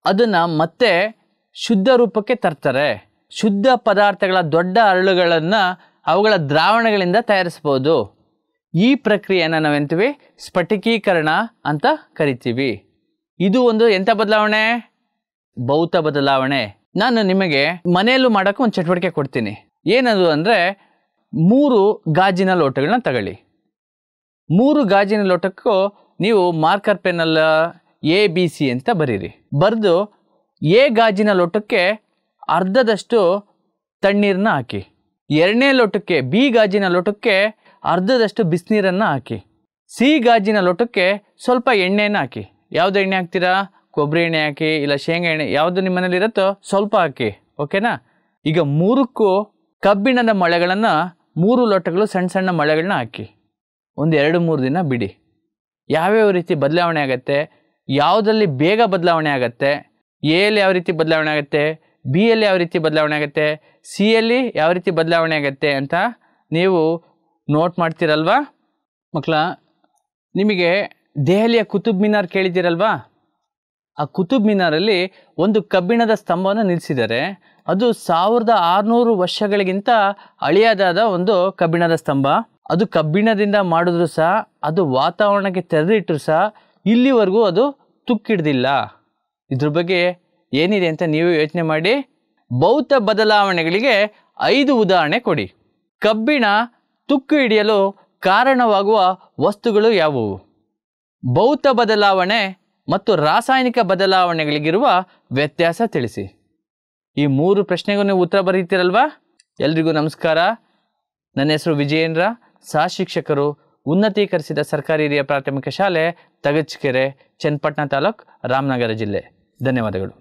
ಅದನ್ನು ಮತ್ತೆ ಶುದ್ಧ ರೂಪಕ್ಕೆ ತರ್ತಾರೆ ಶುದ್ಧ ಪದಾರ್ಥಗಳ ದೊಡ್ಡ ಅರಳುಗಳನ್ನು ಅವುಗಳ ದ್ರಾವಣಗಳಿಂದ ತಯಾರಿಸ್ಬೋದು ಈ ಪ್ರಕ್ರಿಯೆಯನ್ನು ನಾವೆಂತೀವಿ ಸ್ಫಟಿಕೀಕರಣ ಅಂತ ಕರಿತೀವಿ ಇದು ಒಂದು ಎಂಥ ಬದಲಾವಣೆ ಭೌತ ಬದಲಾವಣೆ ನಾನು ನಿಮಗೆ ಮನೆಯಲ್ಲೂ ಮಾಡೋಕ್ಕೆ ಒಂದು ಚಟುವಟಿಕೆ ಕೊಡ್ತೀನಿ ಏನದು ಅಂದರೆ ಮೂರು ಗಾಜಿನ ಲೋಟಗಳನ್ನ ತಗೊಳ್ಳಿ ಮೂರು ಗಾಜಿನ ಲೋಟಕ್ಕೂ ನೀವು ಮಾರ್ಕರ್ ಪೆನ್ನಲ್ಲ ಎ ಬಿ ಸಿ ಅಂತ ಬರೀರಿ ಬರೆದು ಎ ಗಾಜಿನ ಲೋಟಕ್ಕೆ ಅರ್ಧದಷ್ಟು ತಣ್ಣೀರನ್ನ ಹಾಕಿ ಎರಡನೇ ಲೋಟಕ್ಕೆ ಬಿ ಗಾಜಿನ ಲೋಟಕ್ಕೆ ಅರ್ಧದಷ್ಟು ಬಿಸಿನೀರನ್ನು ಹಾಕಿ ಸಿಹಿ ಗಾಜಿನ ಲೋಟಕ್ಕೆ ಸ್ವಲ್ಪ ಎಣ್ಣೆಯನ್ನು ಹಾಕಿ ಯಾವುದು ಎಣ್ಣೆ ಹಾಕ್ತೀರಾ ಕೊಬ್ಬರಿ ಎಣ್ಣೆ ಹಾಕಿ ಇಲ್ಲ ಶೇಂಗಾ ಎಣ್ಣೆ ಯಾವುದು ನಿಮ್ಮ ಇರುತ್ತೋ ಸ್ವಲ್ಪ ಹಾಕಿ ಓಕೆನಾ ಈಗ ಮೂರಕ್ಕೂ ಕಬ್ಬಿಣದ ಮಳೆಗಳನ್ನು ಮೂರು ಲೋಟಗಳು ಸಣ್ಣ ಸಣ್ಣ ಮಳೆಗಳನ್ನ ಹಾಕಿ ಒಂದು ಎರಡು ಮೂರು ದಿನ ಬಿಡಿ ಯಾವ್ಯಾವ ರೀತಿ ಬದಲಾವಣೆ ಆಗುತ್ತೆ ಯಾವುದರಲ್ಲಿ ಬೇಗ ಬದಲಾವಣೆ ಆಗುತ್ತೆ ಎಲ್ಲಿ ಯಾವ ರೀತಿ ಬದಲಾವಣೆ ಆಗುತ್ತೆ ಬಿ ಎಲ್ಲಿ ಯಾವ ರೀತಿ ಬದಲಾವಣೆ ಆಗುತ್ತೆ ಸಿ ಯಾವ ರೀತಿ ಬದಲಾವಣೆ ಆಗುತ್ತೆ ಅಂತ ನೀವು ನೋಟ್ ಮಾಡ್ತೀರಲ್ವಾ ಮಕ್ಕಳ ನಿಮಗೆ ದೆಹಲಿಯ ಕುತುಬ್ ಮಿನಾರ್ ಕೇಳಿದ್ದೀರಲ್ವಾ ಆ ಕುತುಬ್ ಮಿನಾರಲ್ಲಿ ಒಂದು ಕಬ್ಬಿಣದ ಸ್ತಂಭವನ್ನು ನಿಲ್ಲಿಸಿದ್ದಾರೆ ಅದು ಸಾವಿರದ ಆರುನೂರು ವರ್ಷಗಳಿಗಿಂತ ಅಳಿಯದಾದ ಒಂದು ಕಬ್ಬಿಣದ ಸ್ತಂಭ ಅದು ಕಬ್ಬಿಣದಿಂದ ಮಾಡಿದ್ರು ಸಹ ಅದು ವಾತಾವರಣಕ್ಕೆ ತೆರೆದಿಟ್ಟರು ಸಹ ಇಲ್ಲಿವರೆಗೂ ಅದು ತುಕ್ಕಿಡ್ದಿಲ್ಲ ಇದ್ರ ಬಗ್ಗೆ ಏನಿದೆ ಅಂತ ನೀವು ಯೋಚನೆ ಮಾಡಿ ಭೌತ ಬದಲಾವಣೆಗಳಿಗೆ ಐದು ಉದಾಹರಣೆ ಕೊಡಿ ಕಬ್ಬಿಣ ತುಕ್ಕು ಹಿಡಿಯಲು ಕಾರಣವಾಗುವ ವಸ್ತುಗಳು ಯಾವುವು ಭೌತ ಬದಲಾವಣೆ ಮತ್ತು ರಾಸಾಯನಿಕ ಬದಲಾವಣೆಗಳಿಗಿರುವ ವ್ಯತ್ಯಾಸ ತಿಳಿಸಿ ಈ ಮೂರು ಪ್ರಶ್ನೆಗೂ ನೀವು ಉತ್ತರ ಬರೀತೀರಲ್ವಾ ಎಲ್ರಿಗೂ ನಮಸ್ಕಾರ ನನ್ನ ಹೆಸರು ವಿಜಯೇಂದ್ರ ಸಹ ಶಿಕ್ಷಕರು ಉನ್ನತೀಕರಿಸಿದ ಸರ್ಕಾರಿ ಹಿರಿಯ ಪ್ರಾಥಮಿಕ ಶಾಲೆ ತಗಚ್ಕೆರೆ ಚನ್ನಪಟ್ಟಣ ತಾಲೂಕು ರಾಮನಗರ ಜಿಲ್ಲೆ ಧನ್ಯವಾದಗಳು